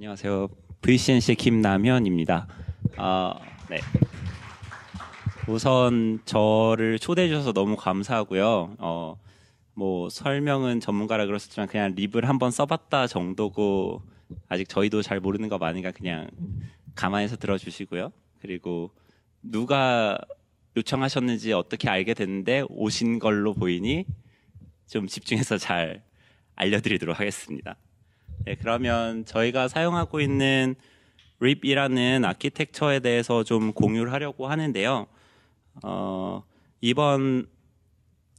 안녕하세요. VCNC 김남현입니다. 아, 네. 우선 저를 초대해 주셔서 너무 감사하고요. 어, 뭐 설명은 전문가라 그렇었지만 그냥 립을 한번 써봤다 정도고 아직 저희도 잘 모르는 거 많으니까 그냥 감안해서 들어주시고요. 그리고 누가 요청하셨는지 어떻게 알게 됐는데 오신 걸로 보이니 좀 집중해서 잘 알려드리도록 하겠습니다. 네, 그러면 저희가 사용하고 있는 RIP이라는 아키텍처에 대해서 좀 공유를 하려고 하는데요. 어, 이번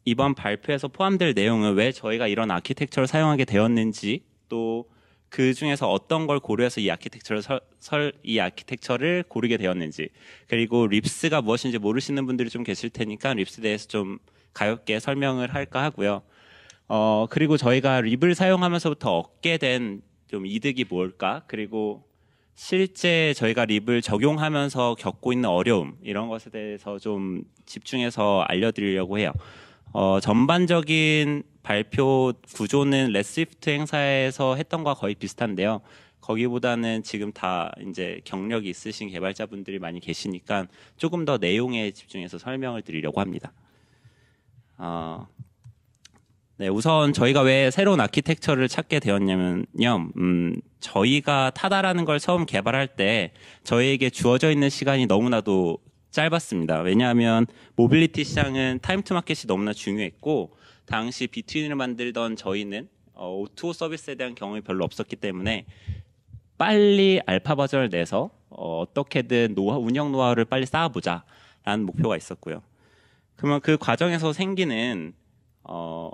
이번 발표에서 포함될 내용은 왜 저희가 이런 아키텍처를 사용하게 되었는지 또 그 중에서 어떤 걸 고려해서 이 아키텍처를 설, 설, 이 아키텍처를 고르게 되었는지 그리고 립스가 무엇인지 모르시는 분들이 좀 계실 테니까 립스 에 대해서 좀 가볍게 설명을 할까 하고요. 어, 그리고 저희가 립을 사용하면서부터 얻게 된 좀 이득이 뭘까? 그리고 실제 저희가 립을 적용하면서 겪고 있는 어려움, 이런 것에 대해서 좀 집중해서 알려드리려고 해요. 어, 전반적인 발표 구조는 레시프트 스 행사에서 했던 것과 거의 비슷한데요. 거기보다는 지금 다 이제 경력이 있으신 개발자분들이 많이 계시니까 조금 더 내용에 집중해서 설명을 드리려고 합니다. 어, 네, 우선 저희가 왜 새로운 아키텍처를 찾게 되었냐면요, 음, 저희가 타다라는 걸 처음 개발할 때 저희에게 주어져 있는 시간이 너무나도 짧았습니다. 왜냐하면 모빌리티 시장은 타임 투 마켓이 너무나 중요했고 당시 비트윈을 만들던 저희는 어, O2O 서비스에 대한 경험이 별로 없었기 때문에 빨리 알파 버전을 내서 어, 어떻게든 노하, 운영 노하우를 빨리 쌓아보자라는 목표가 있었고요. 그러면 그 과정에서 생기는 어,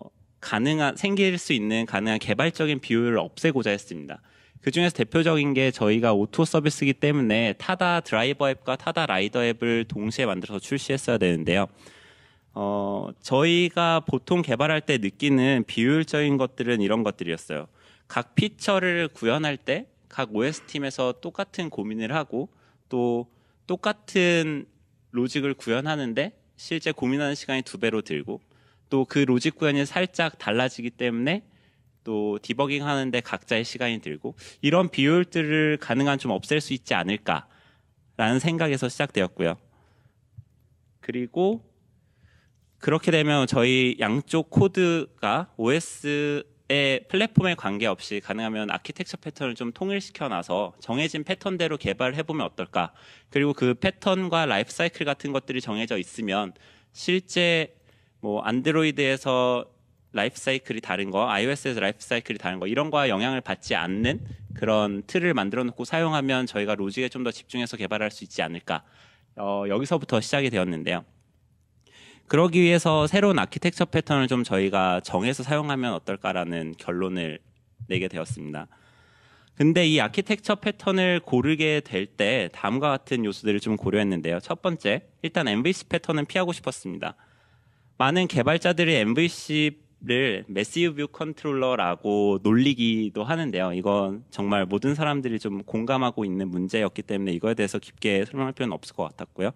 가능한 생길 수 있는 가능한 개발적인 비율을 없애고자 했습니다. 그 중에서 대표적인 게 저희가 오토 서비스이기 때문에 타다 드라이버 앱과 타다 라이더 앱을 동시에 만들어서 출시했어야 되는데요. 어, 저희가 보통 개발할 때 느끼는 비율적인 것들은 이런 것들이었어요. 각 피처를 구현할 때 각 OS 팀에서 똑같은 고민을 하고 또 똑같은 로직을 구현하는데 실제 고민하는 시간이 두 배로 들고 또그 로직 구현이 살짝 달라지기 때문에 또 디버깅 하는데 각자의 시간이 들고 이런 비효율들을 가능한 좀 없앨 수 있지 않을까라는 생각에서 시작되었고요. 그리고 그렇게 되면 저희 양쪽 코드가 OS의 플랫폼에 관계없이 가능하면 아키텍처 패턴을 좀 통일시켜 놔서 정해진 패턴대로 개발해 보면 어떨까? 그리고 그 패턴과 라이프 사이클 같은 것들이 정해져 있으면 실제 뭐 안드로이드에서 라이프 사이클이 다른 거, iOS에서 라이프 사이클이 다른 거 이런 거와 영향을 받지 않는 그런 틀을 만들어 놓고 사용하면 저희가 로직에 좀 더 집중해서 개발할 수 있지 않을까. 어, 여기서부터 시작이 되었는데요. 그러기 위해서 새로운 아키텍처 패턴을 좀 저희가 정해서 사용하면 어떨까라는 결론을 내게 되었습니다. 근데 이 아키텍처 패턴을 고르게 될 때 다음과 같은 요소들을 좀 고려했는데요. 첫 번째, 일단 MVC 패턴은 피하고 싶었습니다. 많은 개발자들이 MVC를 메시브 뷰 컨트롤러라고 놀리기도 하는데요. 이건 정말 모든 사람들이 좀 공감하고 있는 문제였기 때문에 이거에 대해서 깊게 설명할 필요는 없을 것 같았고요.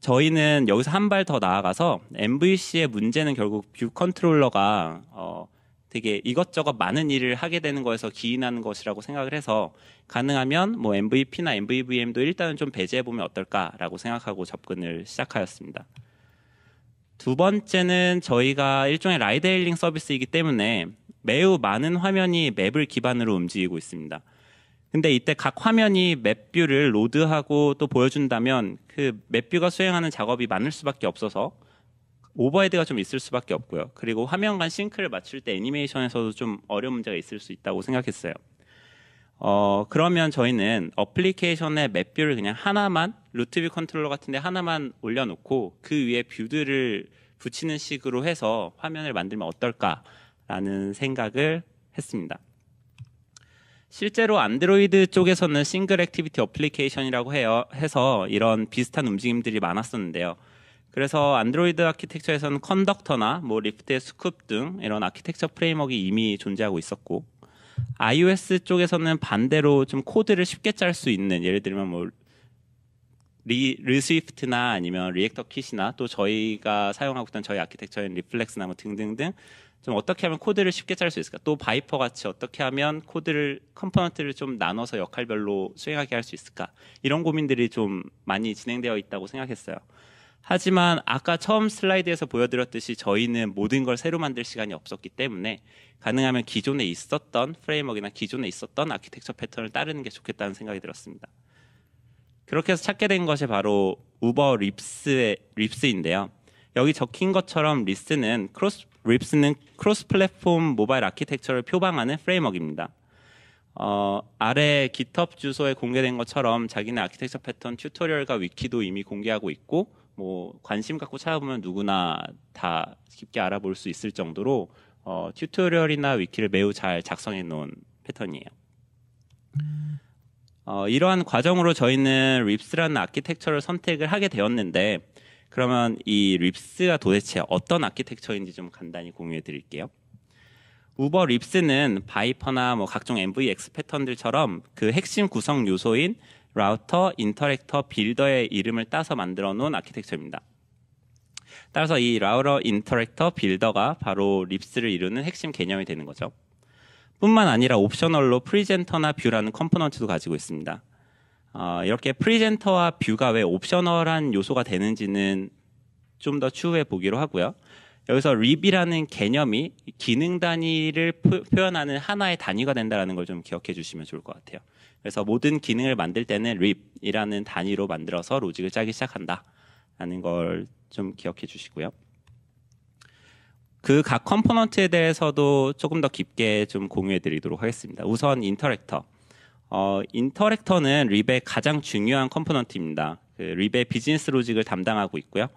저희는 여기서 한 발 더 나아가서 MVC의 문제는 결국 뷰 컨트롤러가 어 되게 이것저것 많은 일을 하게 되는 거에서 기인하는 것이라고 생각을 해서 가능하면 뭐 MVP나 MVVM도 일단은 좀 배제해 보면 어떨까라고 생각하고 접근을 시작하였습니다. 두 번째는 저희가 일종의 라이데일링 서비스이기 때문에 매우 많은 화면이 맵을 기반으로 움직이고 있습니다. 근데 이때 각 화면이 맵뷰를 로드하고 또 보여준다면 그 맵뷰가 수행하는 작업이 많을 수밖에 없어서 오버헤드가 좀 있을 수밖에 없고요. 그리고 화면 간 싱크를 맞출 때 애니메이션에서도 좀 어려운 문제가 있을 수 있다고 생각했어요. 어, 그러면 저희는 어플리케이션의 맵뷰를 그냥 하나만 루트뷰 컨트롤러 같은데 하나만 올려놓고 그 위에 뷰들을 붙이는 식으로 해서 화면을 만들면 어떨까라는 생각을 했습니다. 실제로 안드로이드 쪽에서는 싱글 액티비티 어플리케이션이라고 해요, 해서 이런 비슷한 움직임들이 많았었는데요. 그래서 안드로이드 아키텍처에서는 컨덕터나 뭐 리프트의 스쿱 등 이런 아키텍처 프레임워크 이미 존재하고 있었고 iOS 쪽에서는 반대로 좀 코드를 쉽게 짤 수 있는 예를 들면 뭐 리, 르스위프트나 아니면 리액터 킷이나 또 저희가 사용하고 있던 저희 아키텍처인 리플렉스나 뭐 등등등 좀 어떻게 하면 코드를 쉽게 짤 수 있을까? 또 바이퍼 같이 어떻게 하면 코드를 컴포넌트를 좀 나눠서 역할별로 수행하게 할 수 있을까? 이런 고민들이 좀 많이 진행되어 있다고 생각했어요. 하지만 아까 처음 슬라이드에서 보여드렸듯이 저희는 모든 걸 새로 만들 시간이 없었기 때문에 가능하면 기존에 있었던 프레임워크나 기존에 있었던 아키텍처 패턴을 따르는 게 좋겠다는 생각이 들었습니다. 그렇게 해서 찾게 된 것이 바로 우버 립스의 립스인데요. 여기 적힌 것처럼 리스는 크로스 립스는 크로스 플랫폼 모바일 아키텍처를 표방하는 프레임워크입니다. 어, 아래 GitHub 주소에 공개된 것처럼 자기네 아키텍처 패턴 튜토리얼과 위키도 이미 공개하고 있고 뭐 관심 갖고 찾아보면 누구나 다 쉽게 알아볼 수 있을 정도로 어, 튜토리얼이나 위키를 매우 잘 작성해 놓은 패턴이에요. 어, 이러한 과정으로 저희는 립스라는 아키텍처를 선택을 하게 되었는데 그러면 이 립스가 도대체 어떤 아키텍처인지 좀 간단히 공유해 드릴게요. 우버 립스는 바이퍼나 뭐 각종 MVX 패턴들처럼 그 핵심 구성 요소인 라우터, 인터랙터, 빌더의 이름을 따서 만들어 놓은 아키텍처입니다. 따라서 이 라우터, 인터랙터, 빌더가 바로 립스를 이루는 핵심 개념이 되는 거죠. 뿐만 아니라 옵셔널로 프리젠터나 뷰라는 컴포넌트도 가지고 있습니다. 어, 이렇게 프리젠터와 뷰가 왜 옵셔널한 요소가 되는지는 좀 더 추후에 보기로 하고요. 여기서 립이라는 개념이 기능 단위를 표, 현하는 하나의 단위가 된다는 걸 좀 기억해 주시면 좋을 것 같아요. 그래서 모든 기능을 만들 때는 립이라는 단위로 만들어서 로직을 짜기 시작한다라는 걸 좀 기억해 주시고요. 그 각 컴포넌트에 대해서도 조금 더 깊게 좀 공유해 드리도록 하겠습니다. 우선 인터랙터. 어, 인터랙터는 립의 가장 중요한 컴포넌트입니다. 그 립의 비즈니스 로직을 담당하고 있고요.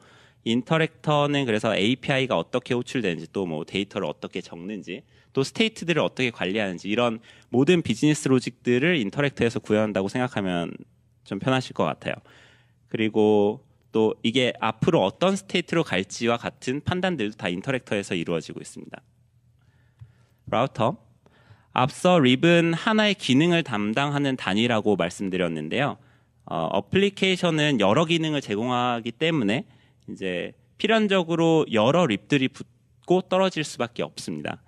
인터랙터는 그래서 API가 어떻게 호출되는지 또 뭐 데이터를 어떻게 적는지 또 스테이트들을 어떻게 관리하는지 이런 모든 비즈니스 로직들을 인터랙터에서 구현한다고 생각하면 좀 편하실 것 같아요. 그리고 또 이게 앞으로 어떤 스테이트로 갈지와 같은 판단들도 다 인터랙터에서 이루어지고 있습니다. 라우터. 앞서 립은 하나의 기능을 담당하는 단위라고 말씀드렸는데요. 어, 어플리케이션은 여러 기능을 제공하기 때문에 이제 필연적으로 여러 립들이 붙고 떨어질 수밖에 없습니다.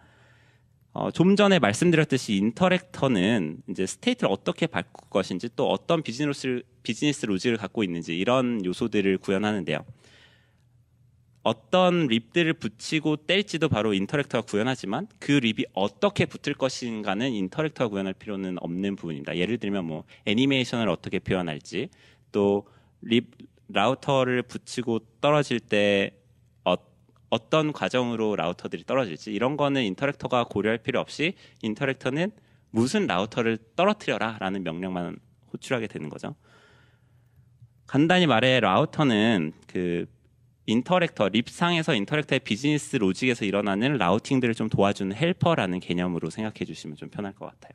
어, 좀 전에 말씀드렸듯이 인터랙터는 이제 스테이트를 어떻게 바꿀 것인지 또 어떤 비즈니스, 비즈니스 로직을 갖고 있는지 이런 요소들을 구현하는데요. 어떤 립들을 붙이고 뗄지도 바로 인터랙터가 구현하지만 그 립이 어떻게 붙을 것인가는 인터랙터가 구현할 필요는 없는 부분입니다. 예를 들면 뭐 애니메이션을 어떻게 표현할지 또립 라우터를 붙이고 떨어질 때 어, 떤 과정으로 라우터들이 떨어질지 이런 거는 인터랙터가 고려할 필요 없이 인터랙터는 무슨 라우터를 떨어뜨려라라는 명령만 호출하게 되는 거죠. 간단히 말해 라우터는 그 인터랙터 립상에서 인터랙터의 비즈니스 로직에서 일어나는 라우팅들을 좀 도와주는 헬퍼라는 개념으로 생각해 주시면 좀 편할 것 같아요.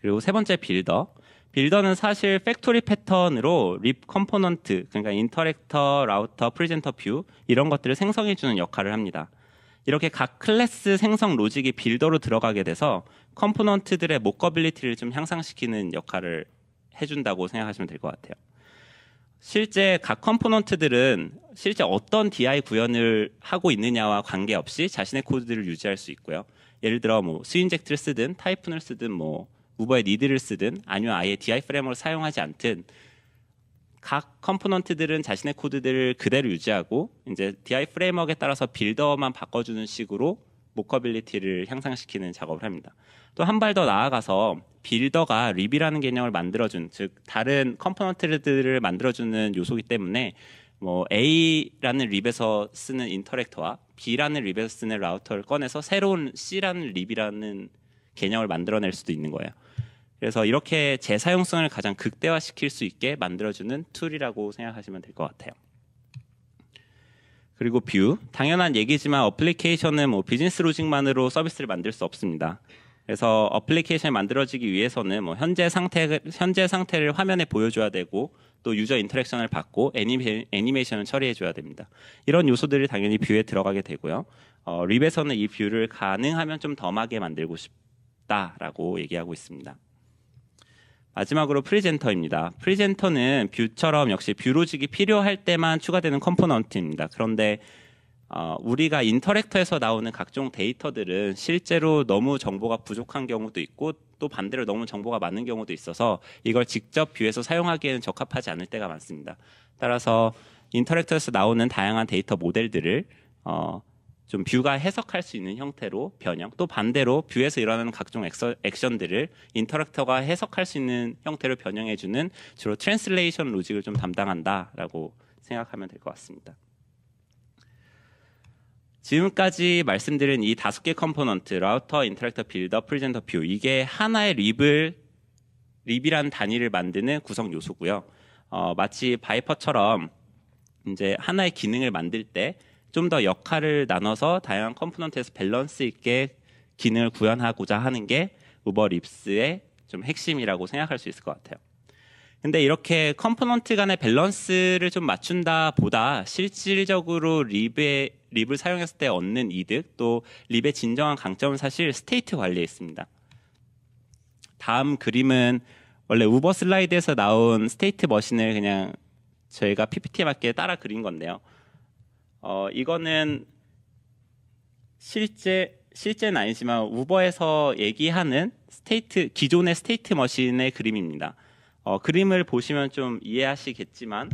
그리고 세 번째 빌더. 빌더는 사실 팩토리 패턴으로 립 컴포넌트, 그러니까 인터랙터, 라우터, 프리젠터 뷰 이런 것들을 생성해 주는 역할을 합니다. 이렇게 각 클래스 생성 로직이 빌더로 들어가게 돼서 컴포넌트들의 모커빌리티를 좀 향상시키는 역할을 해준다고 생각하시면 될 것 같아요. 실제 각 컴포넌트들은 실제 어떤 DI 구현을 하고 있느냐와 관계없이 자신의 코드들을 유지할 수 있고요. 예를 들어 뭐 스윈젝트를 쓰든 타이푼을 쓰든 뭐 우버의 니드를 쓰든 아니면 아예 DI 프레임을 사용하지 않든 각 컴포넌트들은 자신의 코드들을 그대로 유지하고 이제 DI 프레임워크에 따라서 빌더만 바꿔주는 식으로 모커빌리티를 향상시키는 작업을 합니다. 또 한 발 더 나아가서 빌더가 립이라는 개념을 만들어준 즉 다른 컴포넌트들을 만들어주는 요소이기 때문에 뭐 A라는 립에서 쓰는 인터랙터와 B라는 립에서 쓰는 라우터를 꺼내서 새로운 C라는 립이라는 개념을 만들어낼 수도 있는 거예요. 그래서 이렇게 재사용성을 가장 극대화시킬 수 있게 만들어주는 툴이라고 생각하시면 될 것 같아요. 그리고 뷰. 당연한 얘기지만 어플리케이션은 뭐 비즈니스 로직만으로 서비스를 만들 수 없습니다. 그래서 어플리케이션이 만들어지기 위해서는 뭐 현재 상태 현재 상태를 화면에 보여줘야 되고 또 유저 인터랙션을 받고 애니메, 애니메이션을 처리해줘야 됩니다. 이런 요소들이 당연히 뷰에 들어가게 되고요. 어, 립에서는 이 뷰를 가능하면 좀 덤하게 만들고 싶다라고 얘기하고 있습니다. 마지막으로 프리젠터입니다. 프리젠터는 뷰처럼 역시 뷰로직이 필요할 때만 추가되는 컴포넌트입니다. 그런데 어, 우리가 인터랙터에서 나오는 각종 데이터들은 실제로 너무 정보가 부족한 경우도 있고 또 반대로 너무 정보가 많은 경우도 있어서 이걸 직접 뷰에서 사용하기에는 적합하지 않을 때가 많습니다. 따라서 인터랙터에서 나오는 다양한 데이터 모델들을 어, 좀 뷰가 해석할 수 있는 형태로 변형 또 반대로 뷰에서 일어나는 각종 액서, 액션들을 인터랙터가 해석할 수 있는 형태로 변형해주는 주로 트랜슬레이션 로직을 좀 담당한다라고 생각하면 될 것 같습니다. 지금까지 말씀드린 이 다섯 개 컴포넌트 라우터, 인터랙터, 빌더, 프리젠터, 뷰 이게 하나의 립을 립이란 단위를 만드는 구성 요소고요. 어, 마치 바이퍼처럼 이제 하나의 기능을 만들 때 좀더 역할을 나눠서 다양한 컴포넌트에서 밸런스 있게 기능을 구현하고자 하는 게 우버 립스의 좀 핵심이라고 생각할 수 있을 것 같아요. 근데 이렇게 컴포넌트 간의 밸런스를 좀 맞춘다 보다 실질적으로 립의, 립을 사용했을 때 얻는 이득 또 립의 진정한 강점은 사실 스테이트 관리에 있습니다. 다음 그림은 원래 우버 슬라이드에서 나온 스테이트 머신을 그냥 저희가 PPT에 맞게 따라 그린 건데요. 어, 이거는 실제 실제는 아니지만 우버에서 얘기하는 스테이트 기존의 스테이트 머신의 그림입니다. 어, 그림을 보시면 좀 이해하시겠지만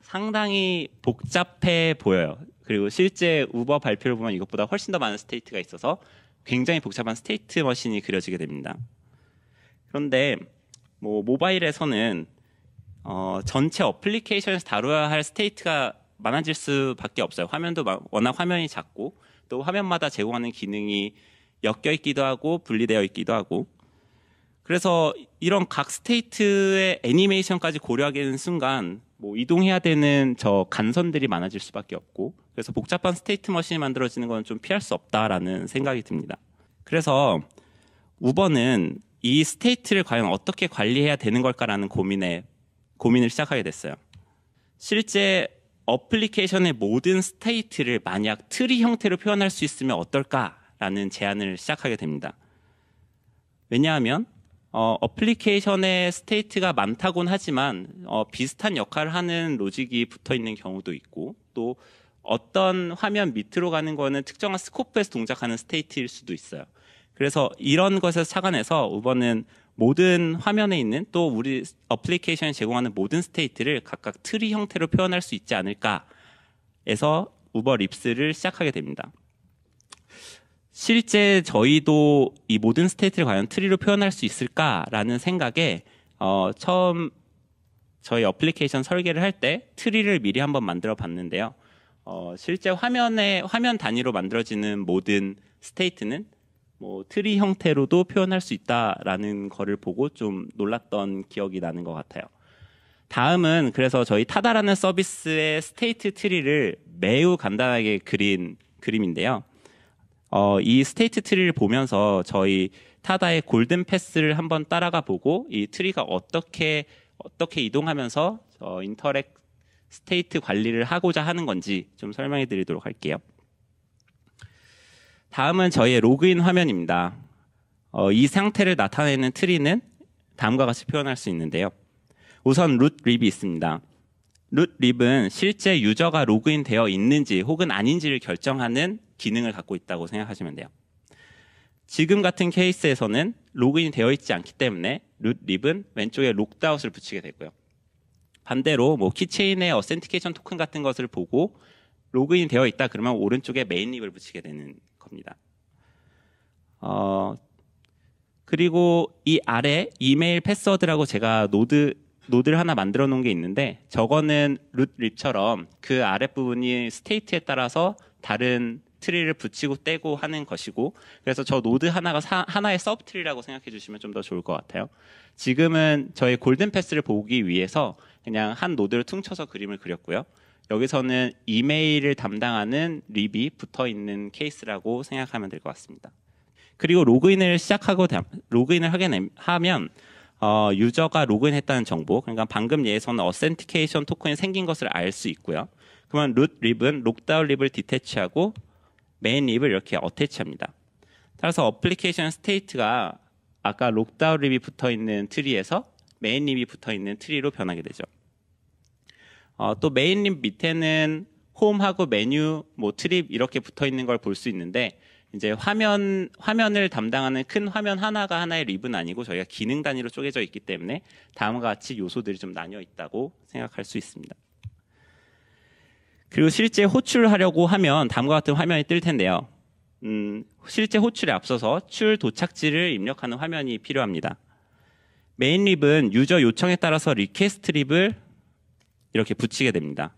상당히 복잡해 보여요. 그리고 실제 우버 발표를 보면 이것보다 훨씬 더 많은 스테이트가 있어서 굉장히 복잡한 스테이트 머신이 그려지게 됩니다. 그런데 뭐 모바일에서는 어, 전체 어플리케이션에서 다뤄야 할 스테이트가 많아질 수밖에 없어요. 화면도 워낙 화면이 작고 또 화면마다 제공하는 기능이 엮여 있기도 하고 분리되어 있기도 하고 그래서 이런 각 스테이트의 애니메이션까지 고려하게 되는 순간 뭐 이동해야 되는 저 간선들이 많아질 수밖에 없고 그래서 복잡한 스테이트 머신이 만들어지는 건 좀 피할 수 없다라는 생각이 듭니다. 그래서 우버는 이 스테이트를 과연 어떻게 관리해야 되는 걸까라는 고민에 고민을 시작하게 됐어요. 실제 어플리케이션의 모든 스테이트를 만약 트리 형태로 표현할 수 있으면 어떨까라는 제안을 시작하게 됩니다. 왜냐하면 어, 어플리케이션의 스테이트가 많다곤 하지만 어, 비슷한 역할을 하는 로직이 붙어 있는 경우도 있고 또 어떤 화면 밑으로 가는 거는 특정한 스코프에서 동작하는 스테이트일 수도 있어요. 그래서 이런 것에서 착안해서 우번은 모든 화면에 있는 또 우리 어플리케이션이 제공하는 모든 스테이트를 각각 트리 형태로 표현할 수 있지 않을까해서 우버 립스를 시작하게 됩니다. 실제 저희도 이 모든 스테이트를 과연 트리로 표현할 수 있을까라는 생각에 어, 처음 저희 어플리케이션 설계를 할 때 트리를 미리 한번 만들어 봤는데요. 어, 실제 화면에 화면 단위로 만들어지는 모든 스테이트는 뭐 트리 형태로도 표현할 수 있다라는 거를 보고 좀 놀랐던 기억이 나는 것 같아요. 다음은 그래서 저희 타다라는 서비스의 스테이트 트리를 매우 간단하게 그린 그림인데요. 어, 이 스테이트 트리를 보면서 저희 타다의 골든 패스를 한번 따라가 보고 이 트리가 어떻게 어떻게 이동하면서 어, 인터랙 스테이트 관리를 하고자 하는 건지 좀 설명해 드리도록 할게요. 다음은 저희의 로그인 화면입니다. 어, 이 상태를 나타내는 트리는 다음과 같이 표현할 수 있는데요. 우선 r 립이 있습니다. r 립은 실제 유저가 로그인 되어 있는지 혹은 아닌지를 결정하는 기능을 갖고 있다고 생각하시면 돼요. 지금 같은 케이스에서는 로그인이 되어 있지 않기 때문에 r 립은 왼쪽에 록다웃을 붙이게 되고요. 반대로 뭐 키체인의 어센티케이션 토큰 같은 것을 보고 로그인 이 되어 있다 그러면 오른쪽에 메인 립을 붙이게 되는 겁니다. 어, 그리고 이 아래 이메일 패스워드라고 제가 노드 노드를 하나 만들어 놓은 게 있는데 저거는 루 립처럼 그 아랫부분이 스테이트에 따라서 다른 트리를 붙이고 떼고 하는 것이고 그래서 저 노드 하나가 사, 하나의 서브 트리라고 생각해 주시면 좀 더 좋을 것 같아요. 지금은 저의 골든 패스를 보기 위해서 그냥 한 노드를 퉁쳐서 그림을 그렸고요. 여기서는 이메일을 담당하는 립이 붙어 있는 케이스라고 생각하면 될 것 같습니다. 그리고 로그인을 시작하고 로그인을 하게 하면 어, 유저가 로그인했다는 정보, 그러니까 방금 예에서는 어센티케이션 토큰이 생긴 것을 알 수 있고요. 그러면 root 립은 록다운 립을 디테치하고 메인 립을 이렇게 어태치합니다. 따라서 어플리케이션 스테이트가 아까 록다운 립이 붙어 있는 트리에서 메인 립이 붙어 있는 트리로 변하게 되죠. 어, 또 메인립 밑에는 홈하고 메뉴, 뭐 트립 이렇게 붙어 있는 걸 볼 수 있는데 이제 화면 화면을 담당하는 큰 화면 하나가 하나의 립은 아니고 저희가 기능 단위로 쪼개져 있기 때문에 다음과 같이 요소들이 좀 나뉘어 있다고 생각할 수 있습니다. 그리고 실제 호출하려고 하면 다음과 같은 화면이 뜰 텐데요. 음, 실제 호출에 앞서서 출 도착지를 입력하는 화면이 필요합니다. 메인 립은 유저 요청에 따라서 리퀘스트 립을 이렇게 붙이게 됩니다.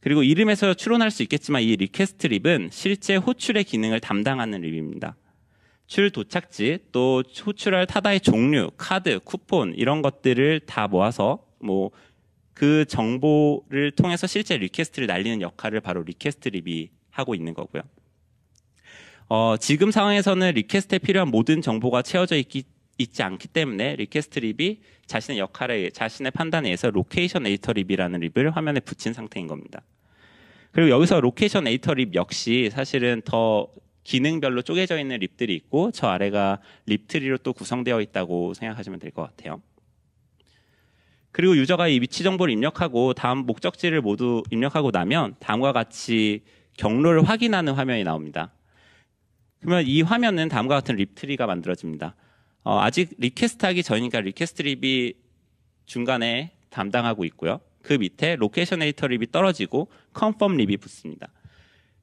그리고 이름에서 추론할 수 있겠지만 이 리퀘스트 립은 실제 호출의 기능을 담당하는 립입니다. 출 도착지 또 호출할 타다의 종류, 카드, 쿠폰 이런 것들을 다 모아서 뭐 그 정보를 통해서 실제 리퀘스트를 날리는 역할을 바로 리퀘스트 립이 하고 있는 거고요. 어, 지금 상황에서는 리퀘스트에 필요한 모든 정보가 채워져 있기 있지 않기 때문에 리퀘스트 립이 자신의 역할에 자신의 판단에 의해서 로케이션 에이터 립이라는 립을 화면에 붙인 상태인 겁니다. 그리고 여기서 로케이션 에이터 립 역시 사실은 더 기능별로 쪼개져 있는 립들이 있고 저 아래가 립트리로 또 구성되어 있다고 생각하시면 될 것 같아요. 그리고 유저가 이 위치 정보를 입력하고 다음 목적지를 모두 입력하고 나면 다음과 같이 경로를 확인하는 화면이 나옵니다. 그러면 이 화면은 다음과 같은 립트리가 만들어집니다. 어, 아직 리퀘스트 하기 전이니까 리퀘스트 립이 중간에 담당하고 있고요. 그 밑에 로케이션 에이터 립이 떨어지고 컨펌 립이 붙습니다.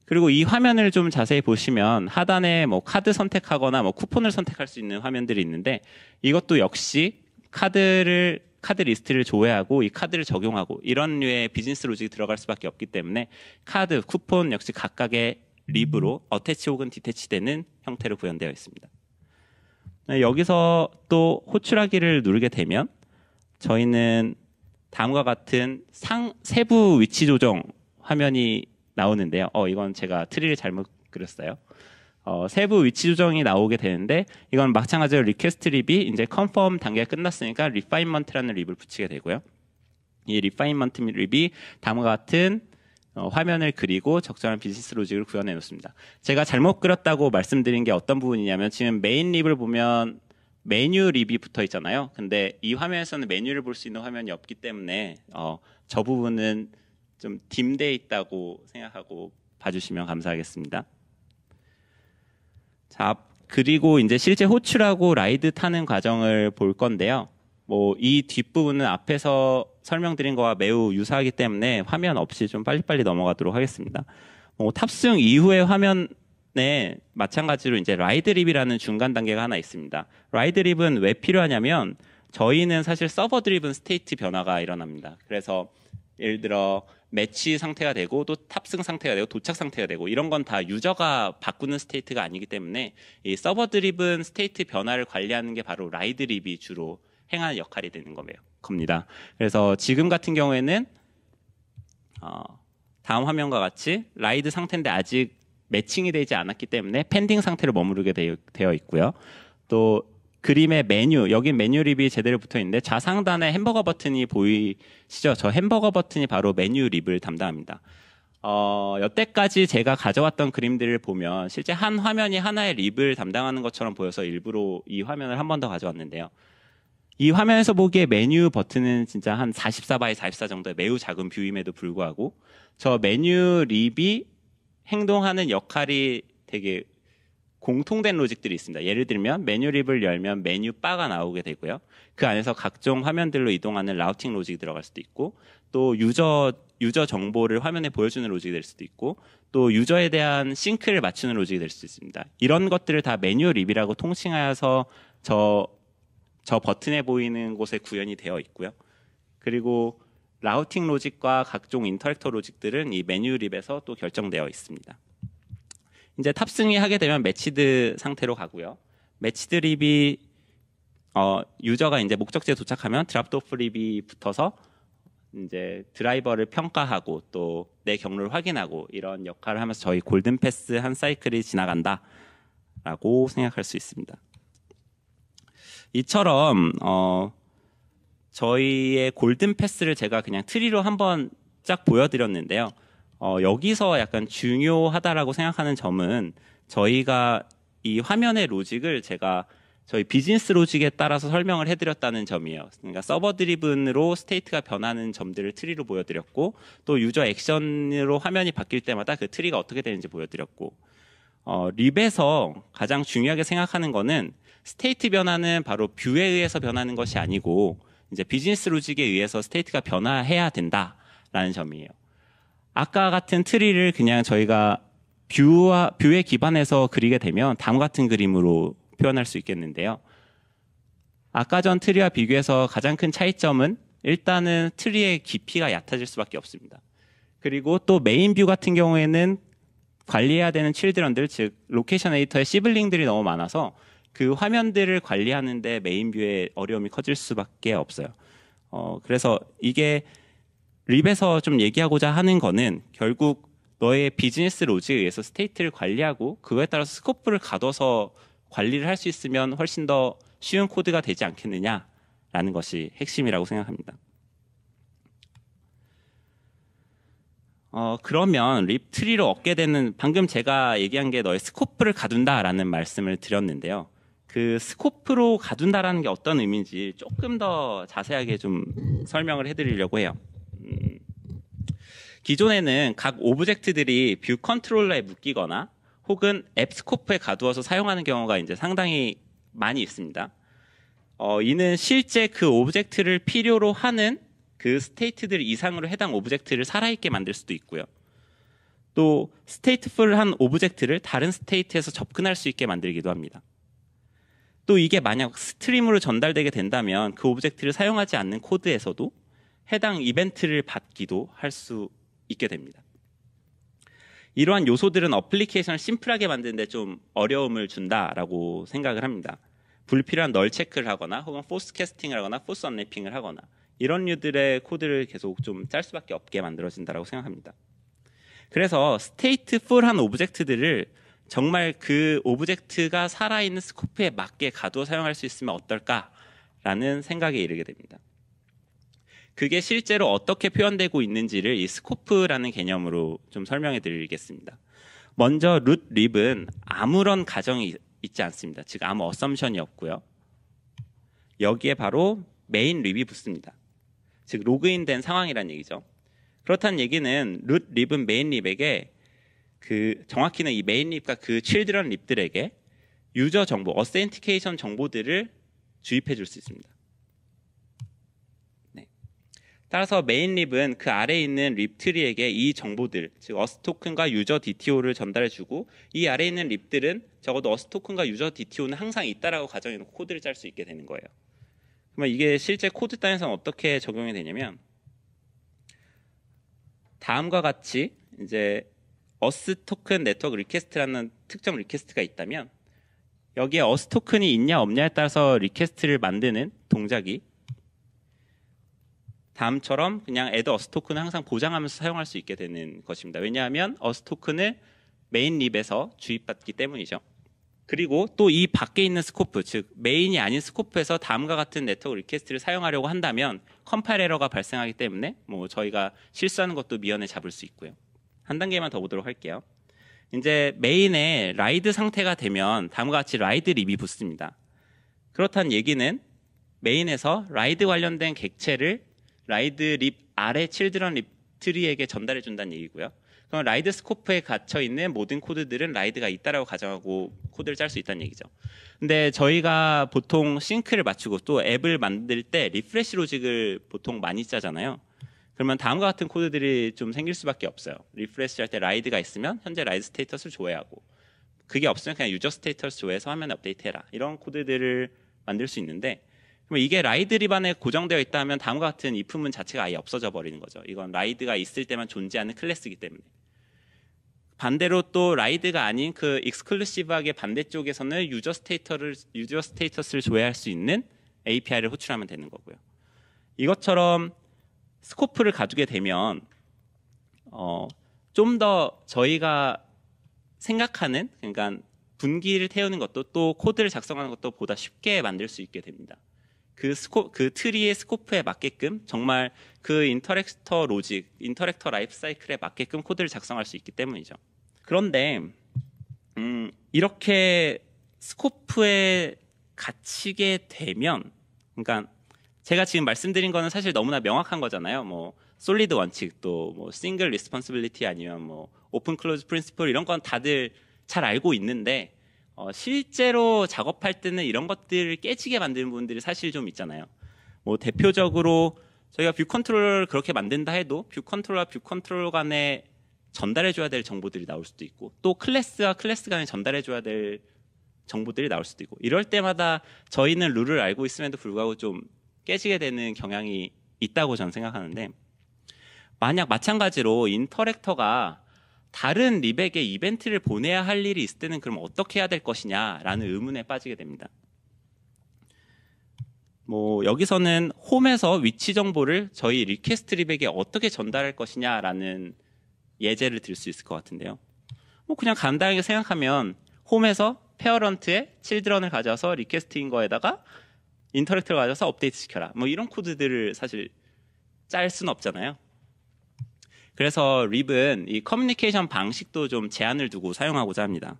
그리고 이 화면을 좀 자세히 보시면 하단에 뭐 카드 선택하거나 뭐 쿠폰을 선택할 수 있는 화면들이 있는데 이것도 역시 카드를 카드 리스트를 조회하고 이 카드를 적용하고 이런 류의 비즈니스 로직이 들어갈 수밖에 없기 때문에 카드, 쿠폰 역시 각각의 립으로 어태치 혹은 디태치 되는 형태로 구현되어 있습니다. 네, 여기서 또 호출하기를 누르게 되면 저희는 다음과 같은 상 세부 위치 조정 화면이 나오는데요. 어 이건 제가 트리를 잘못 그렸어요. 어, 세부 위치 조정이 나오게 되는데 이건 마찬가지로 리퀘스트 립이 이제 컨펌 단계가 끝났으니까 리파인먼트라는 립을 붙이게 되고요. 이 리파인먼트 립이 다음과 같은 어, 화면을 그리고 적절한 비즈니스 로직을 구현해 놓습니다. 제가 잘못 그렸다고 말씀드린 게 어떤 부분이냐면 지금 메인 립을 보면 메뉴 립이 붙어 있잖아요. 근데 이 화면에서는 메뉴를 볼 수 있는 화면이 없기 때문에 어, 저 부분은 좀 딤 돼 있다고 생각하고 봐주시면 감사하겠습니다. 자, 그리고 이제 실제 호출하고 라이드 타는 과정을 볼 건데요. 뭐 이 뒷부분은 앞에서 설명드린 거와 매우 유사하기 때문에 화면 없이 좀 빨리빨리 넘어가도록 하겠습니다. 어, 탑승 이후의 화면에 마찬가지로 이제 라이드립이라는 중간 단계가 하나 있습니다. 라이드립은 왜 필요하냐면 저희는 사실 서버 드립은 스테이트 변화가 일어납니다. 그래서 예를 들어 매치 상태가 되고 또 탑승 상태가 되고 도착 상태가 되고 이런 건 다 유저가 바꾸는 스테이트가 아니기 때문에 이 서버 드립은 스테이트 변화를 관리하는 게 바로 라이드립이 주로 행하는 역할이 되는 거예요. 겁니다. 그래서 지금 같은 경우에는 어, 다음 화면과 같이 라이드 상태인데 아직 매칭이 되지 않았기 때문에 p 딩 상태를 머무르게 되어 있고요. 또 그림의 메뉴, 여긴 메뉴 립이 제대로 붙어 있는데 좌상단에 햄버거 버튼이 보이시죠? 저 햄버거 버튼이 바로 메뉴 립을 담당합니다. 어, 여태까지 제가 가져왔던 그림들을 보면 실제 한 화면이 하나의 립을 담당하는 것처럼 보여서 일부러 이 화면을 한 번 더 가져왔는데요. 이 화면에서 보기에 메뉴 버튼은 진짜 한 44바이 44 정도의 매우 작은 뷰임에도 불구하고 저 메뉴 립이 행동하는 역할이 되게 공통된 로직들이 있습니다. 예를 들면 메뉴 립을 열면 메뉴 바가 나오게 되고요. 그 안에서 각종 화면들로 이동하는 라우팅 로직이 들어갈 수도 있고 또 유저 유저 정보를 화면에 보여주는 로직이 될 수도 있고 또 유저에 대한 싱크를 맞추는 로직이 될 수 있습니다. 이런 것들을 다 메뉴 립이라고 통칭하여서 저저 버튼에 보이는 곳에 구현이 되어 있고요. 그리고 라우팅 로직과 각종 인터랙터 로직들은 이 메뉴 립에서 또 결정되어 있습니다. 이제 탑승이 하게 되면 매치드 상태로 가고요. 매치드 립이 어, 유저가 이제 목적지에 도착하면 드랍도프 립이 붙어서 이제 드라이버를 평가하고 또 내 경로를 확인하고 이런 역할을 하면서 저희 골든 패스 한 사이클이 지나간다라고 생각할 수 있습니다. 이처럼 어 저희의 골든 패스를 제가 그냥 트리로 한번 쫙 보여드렸는데요. 어 여기서 약간 중요하다라고 생각하는 점은 저희가 이 화면의 로직을 제가 저희 비즈니스 로직에 따라서 설명을 해드렸다는 점이에요. 그러니까 서버 드리븐으로 스테이트가 변하는 점들을 트리로 보여드렸고 또 유저 액션으로 화면이 바뀔 때마다 그 트리가 어떻게 되는지 보여드렸고 어, 립에서 가장 중요하게 생각하는 거는 스테이트 변화는 바로 뷰에 의해서 변하는 것이 아니고 이제 비즈니스 로직에 의해서 스테이트가 변화해야 된다라는 점이에요. 아까 같은 트리를 그냥 저희가 뷰와 뷰에 기반해서 그리게 되면 다음과 같은 그림으로 표현할 수 있겠는데요. 아까 전 트리와 비교해서 가장 큰 차이점은 일단은 트리의 깊이가 얕아질 수밖에 없습니다. 그리고 또 메인 뷰 같은 경우에는 관리해야 되는 칠드런들 즉 로케이션 에이터의 시블링들이 너무 많아서 그 화면들을 관리하는데 메인뷰에 어려움이 커질 수밖에 없어요. 어, 그래서 이게 립에서 좀 얘기하고자 하는 거는 결국 너의 비즈니스 로직에 의해서 스테이트를 관리하고 그거에 따라서 스코프를 가둬서 관리를 할 수 있으면 훨씬 더 쉬운 코드가 되지 않겠느냐라는 것이 핵심이라고 생각합니다. 어, 그러면 립 트리로 얻게 되는 방금 제가 얘기한 게 너의 스코프를 가둔다라는 말씀을 드렸는데요. 그 스코프로 가둔다라는 게 어떤 의미인지 조금 더 자세하게 좀 설명을 해드리려고 해요. 음. 기존에는 각 오브젝트들이 뷰 컨트롤러에 묶이거나 혹은 앱 스코프에 가두어서 사용하는 경우가 이제 상당히 많이 있습니다. 어, 이는 실제 그 오브젝트를 필요로 하는 그 스테이트들 이상으로 해당 오브젝트를 살아있게 만들 수도 있고요. 또 스테이트풀한 오브젝트를 다른 스테이트에서 접근할 수 있게 만들기도 합니다. 또 이게 만약 스트림으로 전달되게 된다면 그 오브젝트를 사용하지 않는 코드에서도 해당 이벤트를 받기도 할 수 있게 됩니다. 이러한 요소들은 어플리케이션을 심플하게 만드는데 좀 어려움을 준다라고 생각을 합니다. 불필요한 널 체크를 하거나 혹은 포스 캐스팅을 하거나 포스 언래핑을 하거나 이런 류들의 코드를 계속 좀 짤 수밖에 없게 만들어진다라고 생각합니다. 그래서 스테이트풀한 오브젝트들을 정말 그 오브젝트가 살아있는 스코프에 맞게 가도 사용할 수 있으면 어떨까라는 생각에 이르게 됩니다. 그게 실제로 어떻게 표현되고 있는지를 이 스코프라는 개념으로 좀 설명해 드리겠습니다. 먼저 룻 립은 아무런 가정이 있지 않습니다. 즉 아무 어썸션이 없고요. 여기에 바로 메인 립이 붙습니다. 즉 로그인된 상황이란 얘기죠. 그렇다는 얘기는 룻 립은 메인 립에게 그 정확히는 이 메인 립과 그 칠드런 립들에게 유저 정보, 어센티케이션 정보들을 주입해 줄 수 있습니다. 네. 따라서 메인 립은 그 아래에 있는 립 트리에게 이 정보들, 즉 어스 토큰과 유저 DTO를 전달해 주고 이 아래에 있는 립들은 적어도 어스 토큰과 유저 DTO는 항상 있다라고 가정해 놓고 코드를 짤 수 있게 되는 거예요. 그러면 이게 실제 코드 단에서는 어떻게 적용이 되냐면 다음과 같이 이제 어스 토큰 네트워크 리퀘스트라는 특정 리퀘스트가 있다면 여기에 어스 토큰이 있냐 없냐에 따라서 리퀘스트를 만드는 동작이 다음처럼 그냥 a 드 어스 토큰을 항상 보장하면서 사용할 수 있게 되는 것입니다. 왜냐하면 어스 토큰을 메인 립에서 주입받기 때문이죠. 그리고 또 이 밖에 있는 스코프, 즉 메인이 아닌 스코프에서 다음과 같은 네트워크 리퀘스트를 사용하려고 한다면 컴파일 에러가 발생하기 때문에 뭐 저희가 실수하는 것도 미연에 잡을 수 있고요. 한 단계만 더 보도록 할게요. 이제 메인에 라이드 상태가 되면 다음과 같이 라이드 립이 붙습니다. 그렇다는 얘기는 메인에서 라이드 관련된 객체를 라이드 립 아래 칠드런 립 트리에게 전달해 준다는 얘기고요. 그럼 라이드 스코프에 갇혀 있는 모든 코드들은 라이드가 있다라고 가정하고 코드를 짤 수 있다는 얘기죠. 근데 저희가 보통 싱크를 맞추고 또 앱을 만들 때 리프레시 로직을 보통 많이 짜잖아요. 그러면 다음과 같은 코드들이 좀 생길 수밖에 없어요. 리프레시 할 때 라이드가 있으면 현재 라이드 스테이터스를 조회하고 그게 없으면 그냥 유저 스테이터스 조회해서 화면에 업데이트해라. 이런 코드들을 만들 수 있는데 그러면 이게 라이드 리반에 고정되어 있다면 다음과 같은 이 품은 자체가 아예 없어져 버리는 거죠. 이건 라이드가 있을 때만 존재하는 클래스이기 때문에. 반대로 또 라이드가 아닌 그 익스클루시브하게 반대쪽에서는 유저 스테이터를 유저 스테이터스를 조회할 수 있는 API를 호출하면 되는 거고요. 이것처럼 스코프를 가지게 되면 어, 좀 더 저희가 생각하는 그러니까 분기를 태우는 것도 또 코드를 작성하는 것도 보다 쉽게 만들 수 있게 됩니다. 그 스코 그 트리의 스코프에 맞게끔 정말 그 인터랙터 로직, 인터랙터 라이프 사이클에 맞게끔 코드를 작성할 수 있기 때문이죠. 그런데 음, 이렇게 스코프에 갇히게 되면 그러니까 제가 지금 말씀드린 거는 사실 너무나 명확한 거잖아요. 뭐 솔리드 원칙 또 뭐 싱글 리스폰시빌리티 아니면 뭐 오픈 클로즈 프린시플 이런 건 다들 잘 알고 있는데 어, 실제로 작업할 때는 이런 것들을 깨지게 만드는 분들이 사실 좀 있잖아요. 뭐 대표적으로 저희가 뷰 컨트롤을 그렇게 만든다 해도 뷰 컨트롤과 뷰 컨트롤 간에 전달해줘야 될 정보들이 나올 수도 있고 또 클래스와 클래스 간에 전달해줘야 될 정보들이 나올 수도 있고 이럴 때마다 저희는 룰을 알고 있음에도 불구하고 좀 깨지게 되는 경향이 있다고 저는 생각하는데 만약 마찬가지로 인터랙터가 다른 리백에 이벤트를 보내야 할 일이 있을 때는 그럼 어떻게 해야 될 것이냐라는 의문에 빠지게 됩니다. 뭐 여기서는 홈에서 위치 정보를 저희 리퀘스트 리백에 어떻게 전달할 것이냐라는 예제를 들 수 있을 것 같은데요. 뭐 그냥 간단하게 생각하면 홈에서 페어런트의 칠드런을 가져와서 리퀘스트인 거에다가 인터랙트를 가져서 업데이트 시켜라. 뭐 이런 코드들을 사실 짤 수는 없잖아요. 그래서 립은 이 커뮤니케이션 방식도 좀 제한을 두고 사용하고자 합니다.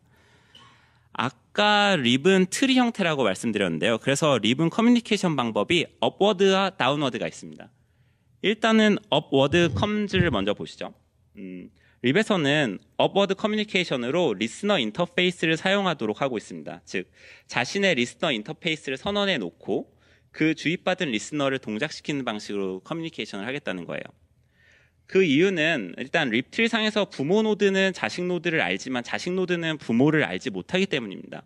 아까 립은 트리 형태라고 말씀드렸는데요. 그래서 립은 커뮤니케이션 방법이 업워드와 다운워드가 있습니다. 일단은 업워드 컴즈를 먼저 보시죠. 음, 립에서는 업워드 커뮤니케이션으로 리스너 인터페이스를 사용하도록 하고 있습니다. 즉, 자신의 리스너 인터페이스를 선언해 놓고 그 주입받은 리스너를 동작시키는 방식으로 커뮤니케이션을 하겠다는 거예요. 그 이유는 일단 립트리 상에서 부모 노드는 자식 노드를 알지만 자식 노드는 부모를 알지 못하기 때문입니다.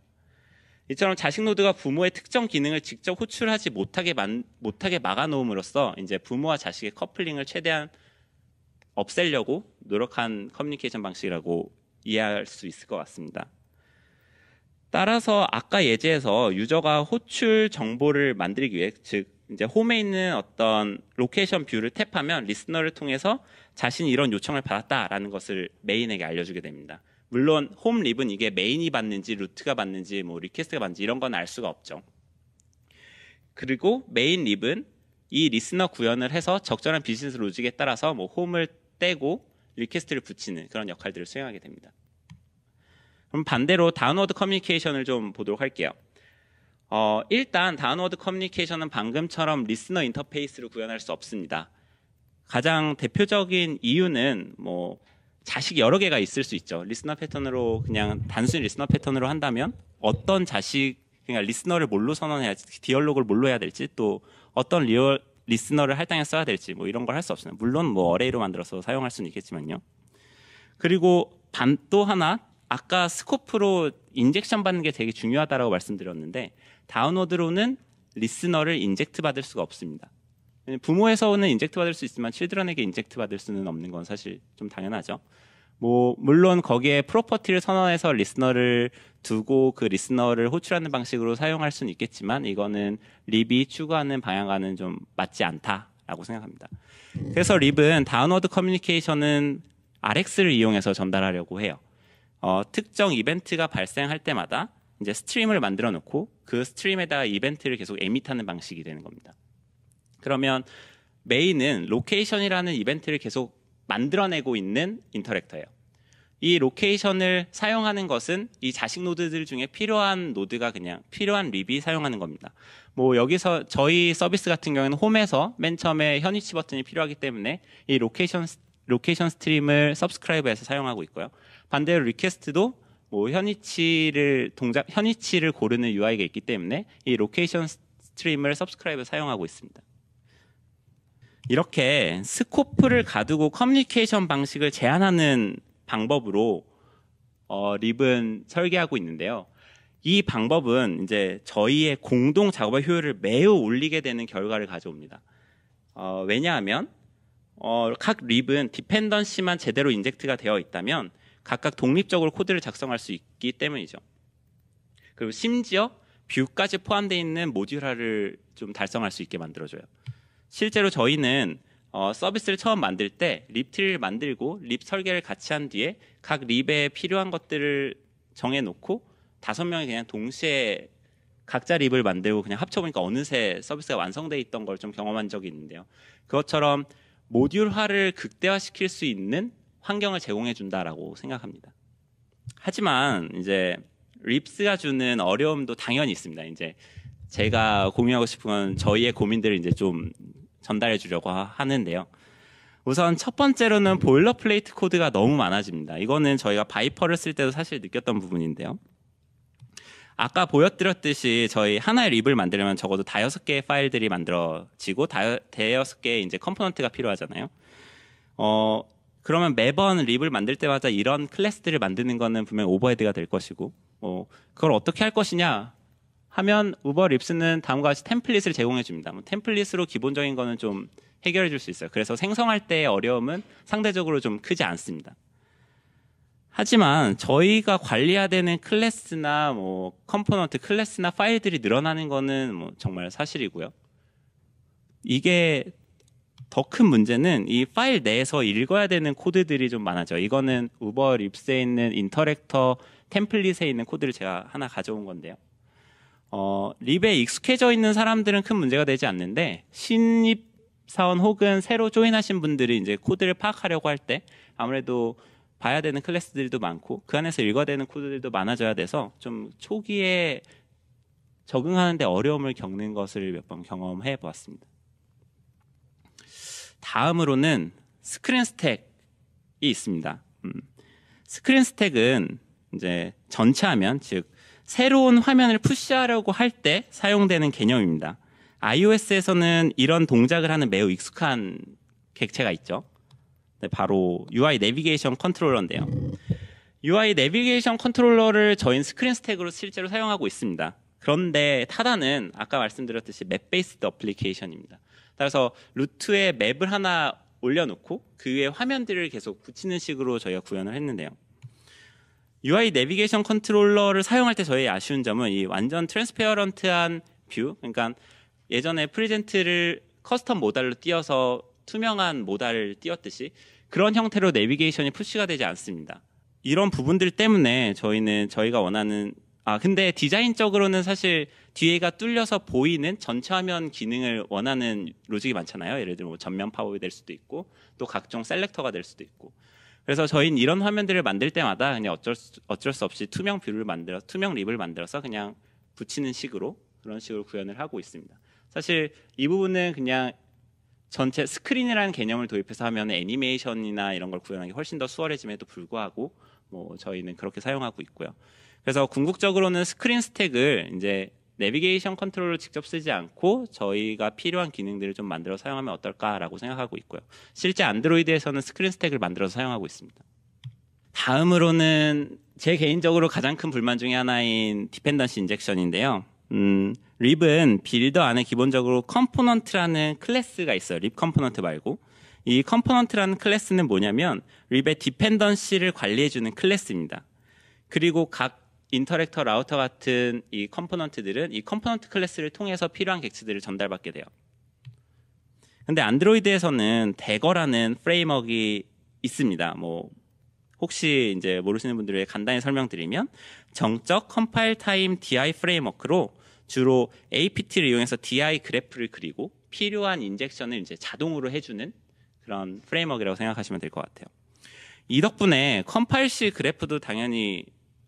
이처럼 자식 노드가 부모의 특정 기능을 직접 호출하지 못하게, 만, 못하게 막아놓음으로써 이제 부모와 자식의 커플링을 최대한 없애려고 노력한 커뮤니케이션 방식이라고 이해할 수 있을 것 같습니다. 따라서 아까 예제에서 유저가 호출 정보를 만들기 위해 즉 이제 홈에 있는 어떤 로케이션 뷰를 탭하면 리스너를 통해서 자신이 이런 요청을 받았다라는 것을 메인에게 알려주게 됩니다. 물론 홈 립은 이게 메인이 받는지 루트가 받는지 뭐 리퀘스트가 받는지 이런 건 알 수가 없죠. 그리고 메인 립은 이 리스너 구현을 해서 적절한 비즈니스 로직에 따라서 뭐 홈을 떼고 리퀘스트를 붙이는 그런 역할들을 수행하게 됩니다. 그럼 반대로 다운워드 커뮤니케이션을 좀 보도록 할게요. 어, 일단 다운워드 커뮤니케이션은 방금처럼 리스너 인터페이스를 구현할 수 없습니다. 가장 대표적인 이유는 뭐 자식 여러 개가 있을 수 있죠. 리스너 패턴으로 그냥 단순히 리스너 패턴으로 한다면 어떤 자식 그러니까 리스너를 뭘로 선언해야지 디얼로그를 뭘로 해야 될지 또 어떤 리얼 리스너를 할당해 써야 될지 뭐 이런 걸 할 수 없어요. 물론 뭐 어레이로 만들어서 사용할 수는 있겠지만요. 그리고 반 또 하나 아까 스코프로 인젝션 받는 게 되게 중요하다라고 말씀드렸는데 다운로드로는 리스너를 인젝트 받을 수가 없습니다. 부모에서 오는 인젝트 받을 수 있지만 칠드런에게 인젝트 받을 수는 없는 건 사실 좀 당연하죠. 뭐 물론 거기에 프로퍼티를 선언해서 리스너를 두고 그 리스너를 호출하는 방식으로 사용할 수는 있겠지만 이거는 립이 추구하는 방향과는 좀 맞지 않다라고 생각합니다. 그래서 립은 다운워드 커뮤니케이션은 RX를 이용해서 전달하려고 해요. 어, 특정 이벤트가 발생할 때마다 이제 스트림을 만들어 놓고 그 스트림에다가 이벤트를 계속 에밋하는 방식이 되는 겁니다. 그러면 메인은 로케이션이라는 이벤트를 계속 만들어내고 있는 인터랙터예요. 이 로케이션을 사용하는 것은 이 자식 노드들 중에 필요한 노드가 그냥 필요한 립이 사용하는 겁니다. 뭐 여기서 저희 서비스 같은 경우는 에 홈에서 맨 처음에 현위치 버튼이 필요하기 때문에 이 로케이션 로케이션 스트림을 서브스크라이브해서 사용하고 있고요. 반대로 리퀘스트도 뭐 현위치를 동작 현위치를 고르는 UI가 있기 때문에 이 로케이션 스트림을 서브스크라이브 사용하고 있습니다. 이렇게 스코프를 가두고 커뮤니케이션 방식을 제한하는 방법으로 어, 립은 설계하고 있는데요. 이 방법은 이제 저희의 공동 작업의 효율을 매우 올리게 되는 결과를 가져옵니다. 어, 왜냐하면 어, 각 립은 디펜던시만 제대로 인젝트가 되어 있다면 각각 독립적으로 코드를 작성할 수 있기 때문이죠. 그리고 심지어 뷰까지 포함되어 있는 모듈화를 좀 달성할 수 있게 만들어줘요. 실제로 저희는 어, 서비스를 처음 만들 때 립트리를 만들고 립 설계를 같이 한 뒤에 각 립에 필요한 것들을 정해놓고 다섯 명이 그냥 동시에 각자 립을 만들고 그냥 합쳐보니까 어느새 서비스가 완성돼 있던 걸 좀 경험한 적이 있는데요. 그것처럼 모듈화를 극대화시킬 수 있는 환경을 제공해 준다라고 생각합니다. 하지만 이제 립스가 주는 어려움도 당연히 있습니다. 이제 제가 공유하고 싶은 건 저희의 고민들을 이제 좀 전달해 주려고 하는데요. 우선 첫 번째로는 보일러플레이트 코드가 너무 많아집니다. 이거는 저희가 바이퍼를 쓸 때도 사실 느꼈던 부분인데요. 아까 보여드렸듯이 저희 하나의 립을 만들려면 적어도 다여섯 개의 파일들이 만들어지고 다여섯 개의 이제 컴포넌트가 필요하잖아요. 어, 그러면 매번 립을 만들 때마다 이런 클래스들을 만드는 거는 분명 오버헤드가 될 것이고, 어, 그걸 어떻게 할 것이냐? 하면 우버 립스는 다음과 같이 템플릿을 제공해 줍니다. 뭐 템플릿으로 기본적인 거는 좀 해결해 줄 수 있어요. 그래서 생성할 때의 어려움은 상대적으로 좀 크지 않습니다. 하지만 저희가 관리해야 되는 클래스나 뭐 컴포넌트 클래스나 파일들이 늘어나는 거는 뭐 정말 사실이고요. 이게 더 큰 문제는 이 파일 내에서 읽어야 되는 코드들이 좀 많아져. 이거는 우버 립스에 있는 인터랙터 템플릿에 있는 코드를 제가 하나 가져온 건데요. 어, 립에 익숙해져 있는 사람들은 큰 문제가 되지 않는데 신입 사원 혹은 새로 조인하신 분들이 이제 코드를 파악하려고 할 때 아무래도 봐야 되는 클래스들도 많고 그 안에서 읽어야 되는 코드들도 많아져야 돼서 좀 초기에 적응하는데 어려움을 겪는 것을 몇 번 경험해 보았습니다. 다음으로는 스크린 스택이 있습니다. 음. 스크린 스택은 이제 전체 하면즉 새로운 화면을 푸시하려고 할 때 사용되는 개념입니다. iOS에서는 이런 동작을 하는 매우 익숙한 객체가 있죠. 네, 바로 UI 내비게이션 컨트롤러인데요. UI 내비게이션 컨트롤러를 저희 스크린 스택으로 실제로 사용하고 있습니다. 그런데 타다는 아까 말씀드렸듯이 맵 베이스드 어플리케이션입니다. 따라서 루트에 맵을 하나 올려놓고 그 위에 화면들을 계속 붙이는 식으로 저희가 구현을 했는데요. UI 내비게이션 컨트롤러를 사용할 때 저의 아쉬운 점은 이 완전 트랜스페어런트한 뷰, 그러니까 예전에 프리젠트를 커스텀 모달로 띄어서 투명한 모달을 띄었듯이 그런 형태로 내비게이션이 푸시가 되지 않습니다. 이런 부분들 때문에 저희는 저희가 원하는 아 근데 디자인적으로는 사실 뒤에가 뚫려서 보이는 전체 화면 기능을 원하는 로직이 많잖아요. 예를 들면 뭐 전면 팝업이 될 수도 있고 또 각종 셀렉터가 될 수도 있고 그래서 저희는 이런 화면들을 만들 때마다 그냥 어쩔 수, 어쩔 수 없이 투명 뷰를 만들어 투명 립을 만들어서 그냥 붙이는 식으로 그런 식으로 구현을 하고 있습니다. 사실 이 부분은 그냥 전체 스크린이라는 개념을 도입해서 하면 애니메이션이나 이런 걸 구현하기 훨씬 더 수월해짐에도 불구하고 뭐 저희는 그렇게 사용하고 있고요. 그래서 궁극적으로는 스크린 스택을 이제 내비게이션 컨트롤을 직접 쓰지 않고 저희가 필요한 기능들을 좀 만들어 사용하면 어떨까라고 생각하고 있고요. 실제 안드로이드에서는 스크린 스택을 만들어서 사용하고 있습니다. 다음으로는 제 개인적으로 가장 큰 불만 중의 하나인 디펜던시 인젝션인데요. 음, 립은 빌더 안에 기본적으로 컴포넌트라는 클래스가 있어요. 립 컴포넌트 말고. 이 컴포넌트라는 클래스는 뭐냐면 립의 디펜던시를 관리해주는 클래스입니다. 그리고 각 인터랙터 라우터 같은 이 컴포넌트들은 이 컴포넌트 클래스를 통해서 필요한 객체들을 전달받게 돼요. 근데 안드로이드에서는 대거라는 프레임워크가 있습니다. 뭐 혹시 이제 모르시는 분들에 게 간단히 설명드리면 정적 컴파일 타임 DI 프레임워크로 주로 APT를 이용해서 DI 그래프를 그리고 필요한 인젝션을 이제 자동으로 해주는 그런 프레임워크라고 생각하시면 될 것 같아요. 이 덕분에 컴파일 시 그래프도 당연히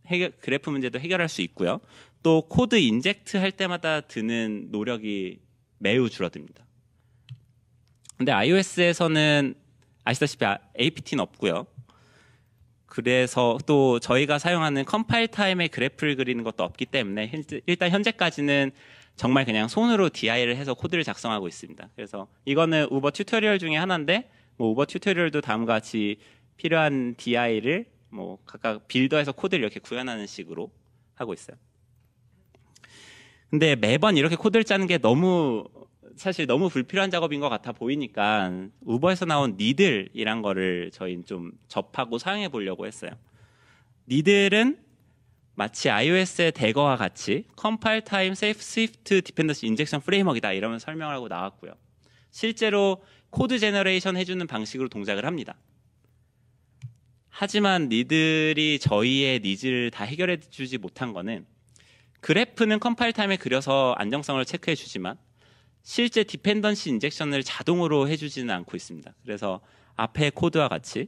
해결, 그래프 문제도 해결할 수 있고요. 또 코드 인젝트 할 때마다 드는 노력이 매우 줄어듭니다. 근데 iOS에서는 아시다시피 아, APT는 없고요. 그래서 또 저희가 사용하는 컴파일 타임의 그래프를 그리는 것도 없기 때문에 일단 현재까지는 정말 그냥 손으로 DI를 해서 코드를 작성하고 있습니다. 그래서 이거는 우버 튜토리얼 중에 하나인데 뭐 우버 튜토리얼도 다음과 같이 필요한 DI를 뭐 각각 빌더에서 코드를 이렇게 구현하는 식으로 하고 있어요. 근데 매번 이렇게 코드를 짜는 게 너무 사실 너무 불필요한 작업인 것 같아 보이니까 우버에서 나온 니들이란 거를 저희는 좀 접하고 사용해 보려고 했어요. 니들은 마치 iOS의 대거와 같이 컴파일 타임 세이프 스위프트 디펜던시 인젝션 프레임워크이다 이러면 설명을 하고 나왔고요. 실제로 코드 제너레이션 해주는 방식으로 동작을 합니다. 하지만 니들이 저희의 니즈를 다 해결해 주지 못한 거는 그래프는 컴파일 타임에 그려서 안정성을 체크해 주지만 실제 디펜던시 인젝션을 자동으로 해주지는 않고 있습니다. 그래서 앞에 코드와 같이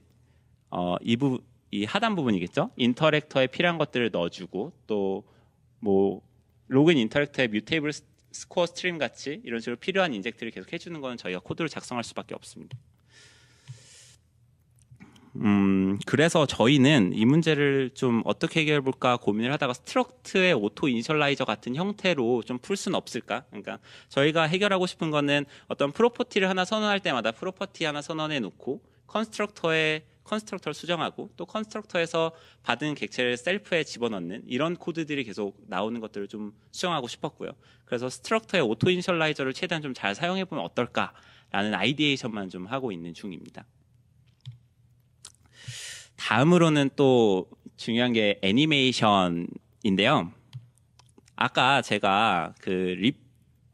어, 이, 부, 이 하단 부분이겠죠? 인터랙터에 필요한 것들을 넣어주고 또 뭐 로그인 인터랙터에 뮤테이블 스코어 스트림 같이 이런 식으로 필요한 인젝트를 계속 해주는 건 저희가 코드를 작성할 수밖에 없습니다. 음, 그래서 저희는 이 문제를 좀 어떻게 해결해 볼까 고민을 하다가 스트럭트의 오토 이니셜라이저 같은 형태로 좀 풀 수는 없을까? 그러니까 저희가 해결하고 싶은 거는 어떤 프로퍼티를 하나 선언할 때마다 프로퍼티 하나 선언해 놓고 컨스트럭터에 컨스트럭터를 수정하고 또 컨스트럭터에서 받은 객체를 셀프에 집어넣는 이런 코드들이 계속 나오는 것들을 좀 수정하고 싶었고요. 그래서 스트럭터의 오토 이니셜라이저를 최대한 좀 잘 사용해 보면 어떨까라는 아이디에이션만 좀 하고 있는 중입니다. 다음으로는 또 중요한 게 애니메이션인데요. 아까 제가 그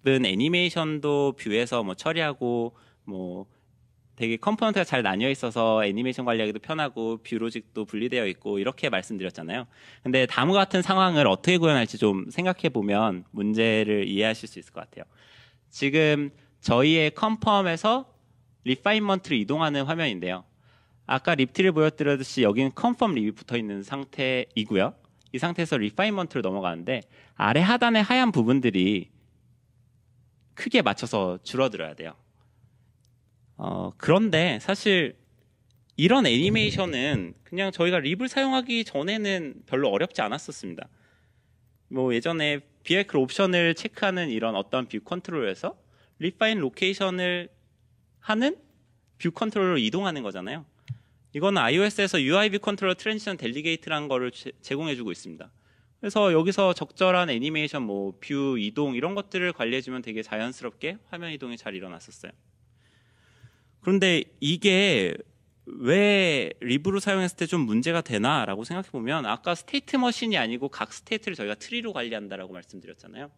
립은 애니메이션도 뷰에서 뭐 처리하고 뭐 되게 컴포넌트가 잘 나뉘어 있어서 애니메이션 관리하기도 편하고 뷰로직도 분리되어 있고 이렇게 말씀드렸잖아요. 근데 다음과 같은 상황을 어떻게 구현할지 좀 생각해 보면 문제를 이해하실 수 있을 것 같아요. 지금 저희의 컴펌에서 리파인먼트로 이동하는 화면인데요. 아까 립티를 보여드렸듯이 여기는 컨펌 립이 붙어 있는 상태이고요. 이 상태에서 리파인먼트로 넘어가는데 아래 하단의 하얀 부분들이 크게 맞춰서 줄어들어야 돼요. 어, 그런데 사실 이런 애니메이션은 그냥 저희가 립을 사용하기 전에는 별로 어렵지 않았었습니다. 뭐 예전에 비에클 옵션을 체크하는 이런 어떤 뷰 컨트롤에서 리파인 로케이션을 하는 뷰 컨트롤로 이동하는 거잖아요. 이건 iOS에서 UIB 컨트롤 트랜지션 델리게이트라는 거를 제공해주고 있습니다. 그래서 여기서 적절한 애니메이션, 뭐, 뷰, 이동, 이런 것들을 관리해주면 되게 자연스럽게 화면 이동이 잘 일어났었어요. 그런데 이게 왜 리브로 사용했을 때 좀 문제가 되나라고 생각해보면 아까 스테이트 머신이 아니고 각 스테이트를 저희가 트리로 관리한다라고 말씀드렸잖아요.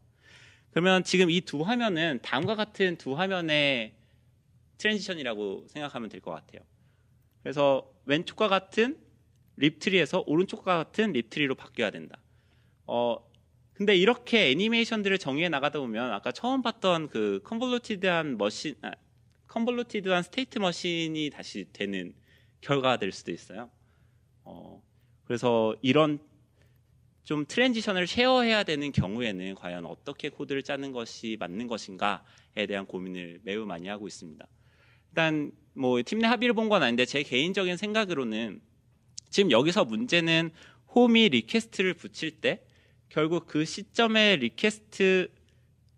그러면 지금 이 두 화면은 다음과 같은 두 화면의 트랜지션이라고 생각하면 될 것 같아요. 그래서 왼쪽과 같은 립트리에서 오른쪽과 같은 립트리로 바뀌어야 된다. 어, 근데 이렇게 애니메이션들을 정의해 나가다 보면 아까 처음 봤던 그 컨볼루티드한 머신, 아, 컨볼루티드한 스테이트 머신이 다시 되는 결과가 될 수도 있어요. 어, 그래서 이런 좀 트랜지션을 쉐어해야 되는 경우에는 과연 어떻게 코드를 짜는 것이 맞는 것인가에 대한 고민을 매우 많이 하고 있습니다. 일단 뭐팀내 합의를 본 건 아닌데 제 개인적인 생각으로는 지금 여기서 문제는 홈이 리퀘스트를 붙일 때 결국 그 시점에 리퀘스트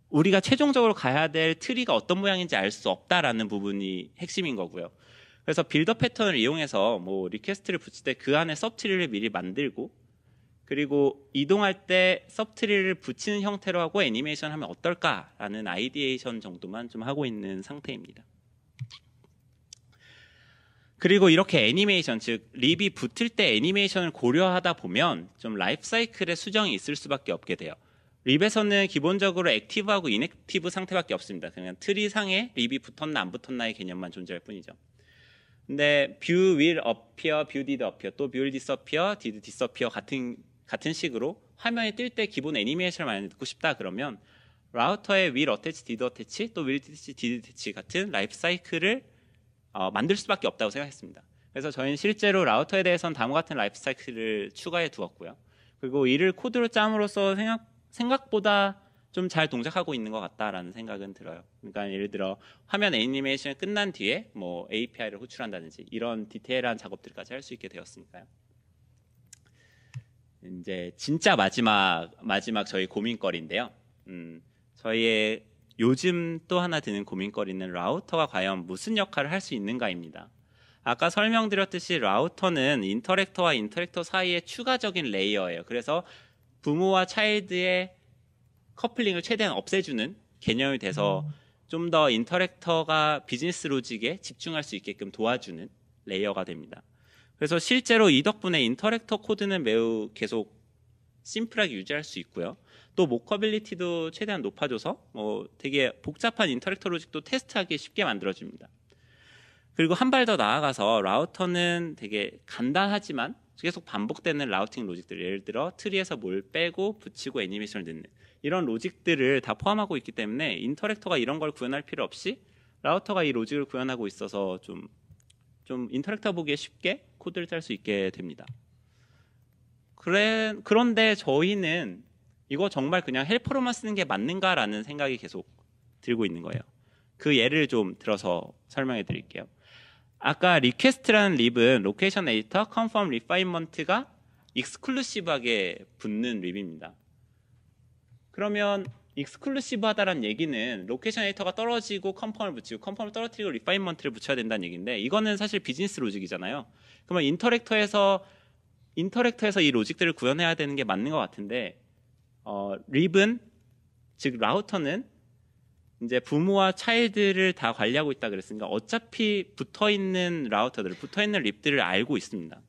우리가 최종적으로 가야 될 트리가 어떤 모양인지 알 수 없다라는 부분이 핵심인 거고요. 그래서 빌더 패턴을 이용해서 뭐 리퀘스트를 붙일 때 그 안에 섭트리를 미리 만들고 그리고 이동할 때 섭트리를 붙이는 형태로 하고 애니메이션 하면 어떨까라는 아이디에이션 정도만 좀 하고 있는 상태입니다. 그리고 이렇게 애니메이션 즉 립이 붙을 때 애니메이션을 고려하다 보면 좀 라이프 사이클의 수정이 있을 수밖에 없게 돼요. 립에서는 기본적으로 액티브하고 인액티브 상태밖에 없습니다. 그냥 트리 상에 립이 붙었나 안 붙었나의 개념만 존재할 뿐이죠. 근데 뷰 i e w will appear, v did appear, 또뷰 i e w will disappear, did disappear 같은 같은 식으로 화면이 뜰 때 기본 애니메이션을 많이 듣고 싶다 그러면 라우터의 will attach, did attach, 또 will attach, did attach 같은 라이프 사이클을 어, 만들 수밖에 없다고 생각했습니다. 그래서 저희는 실제로 라우터에 대해선 다음과 같은 라이프 사이클을 추가해 두었고요. 그리고 이를 코드로 짬으로써 생각, 생각보다 좀 잘 동작하고 있는 것 같다라는 생각은 들어요. 그러니까 예를 들어 화면 애니메이션이 끝난 뒤에 뭐 API를 호출한다든지 이런 디테일한 작업들까지 할 수 있게 되었으니까요. 이제 진짜 마지막 마지막 저희 고민거리인데요. 음, 저희의 요즘 또 하나 드는 고민거리는 라우터가 과연 무슨 역할을 할 수 있는가입니다. 아까 설명드렸듯이 라우터는 인터랙터와 인터랙터 사이의 추가적인 레이어예요. 그래서 부모와 차일드의 커플링을 최대한 없애주는 개념이 돼서 음. 좀더 인터랙터가 비즈니스 로직에 집중할 수 있게끔 도와주는 레이어가 됩니다. 그래서 실제로 이 덕분에 인터랙터 코드는 매우 계속 심플하게 유지할 수 있고요. 또 모커빌리티도 최대한 높아져서 뭐 되게 복잡한 인터랙터 로직도 테스트하기 쉽게 만들어집니다. 그리고 한 발 더 나아가서 라우터는 되게 간단하지만 계속 반복되는 라우팅 로직들 예를 들어 트리에서 뭘 빼고 붙이고 애니메이션을 넣는 이런 로직들을 다 포함하고 있기 때문에 인터랙터가 이런 걸 구현할 필요 없이 라우터가 이 로직을 구현하고 있어서 좀, 좀 인터랙터 보기에 쉽게 코드를 짤 수 있게 됩니다. 그래, 그런데 저희는 이거 정말 그냥 헬퍼로만 쓰는 게 맞는가라는 생각이 계속 들고 있는 거예요. 그 예를 좀 들어서 설명해 드릴게요. 아까 리퀘스트라는 립은 로케이션 에디터, 컨펌 리파인먼트가 익스클루시브하게 붙는 립입니다. 그러면 익스클루시브하다라는 얘기는 로케이션 에디터가 떨어지고 컨펌을 붙이고 컨펌을 떨어뜨리고 리파인먼트를 붙여야 된다는 얘기인데 이거는 사실 비즈니스 로직이잖아요. 그러면 인터랙터에서 인터랙터에서 이 로직들을 구현해야 되는 게 맞는 것 같은데 어, 립은 즉 라우터는 이제 부모와 차일드를 다 관리하고 있다 그랬으니까 어차피 붙어 있는 라우터들, 붙어 있는 립들을 알고 있습니다.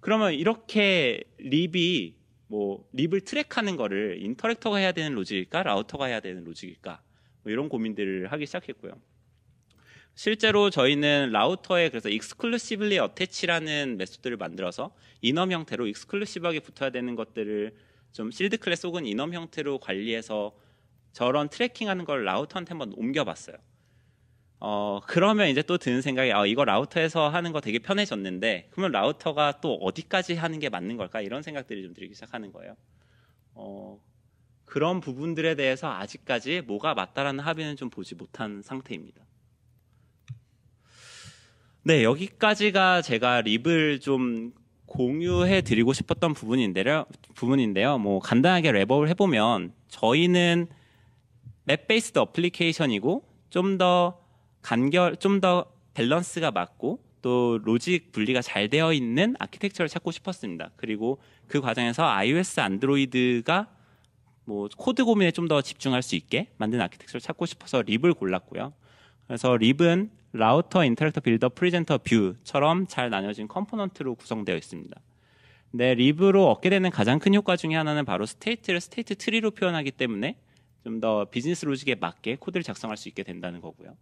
그러면 이렇게 립이 뭐 립을 트랙하는 거를 인터랙터가 해야 되는 로직일까, 라우터가 해야 되는 로직일까 뭐 이런 고민들을 하기 시작했고요. 실제로 저희는 라우터에 그래서 익스클루시블리 어태치라는 메소드를 만들어서 이넘 형태로 익스클루시브하게 붙어야 되는 것들을 좀 실드 클래스 혹은 이넘 형태로 관리해서 저런 트래킹하는 걸 라우터한테 한번 옮겨봤어요. 어, 그러면 이제 또 드는 생각이, 아, 이거 라우터에서 하는 거 되게 편해졌는데, 그러면 라우터가 또 어디까지 하는 게 맞는 걸까? 이런 생각들이 좀 들기 시작하는 거예요. 어, 그런 부분들에 대해서 아직까지 뭐가 맞다라는 합의는 좀 보지 못한 상태입니다. 네, 여기까지가 제가 립을 좀 공유해 드리고 싶었던 부분인데요. 부분인데요. 뭐 간단하게 랩업을 해 보면 저희는 맵 베이스드 어플리케이션이고 좀 더 간결 좀 더 밸런스가 맞고 또 로직 분리가 잘 되어 있는 아키텍처를 찾고 싶었습니다. 그리고 그 과정에서 iOS 안드로이드가 뭐 코드 고민에 좀 더 집중할 수 있게 만든 아키텍처를 찾고 싶어서 립을 골랐고요. 그래서 립은 라우터, 인터랙터, 빌더, 프리젠터, 뷰처럼 잘 나뉘어진 컴포넌트로 구성되어 있습니다. 근데 립으로 얻게 되는 가장 큰 효과 중에 하나는 바로 스테이트를 스테이트 트리로 표현하기 때문에 좀 더 비즈니스 로직에 맞게 코드를 작성할 수 있게 된다는 거고요.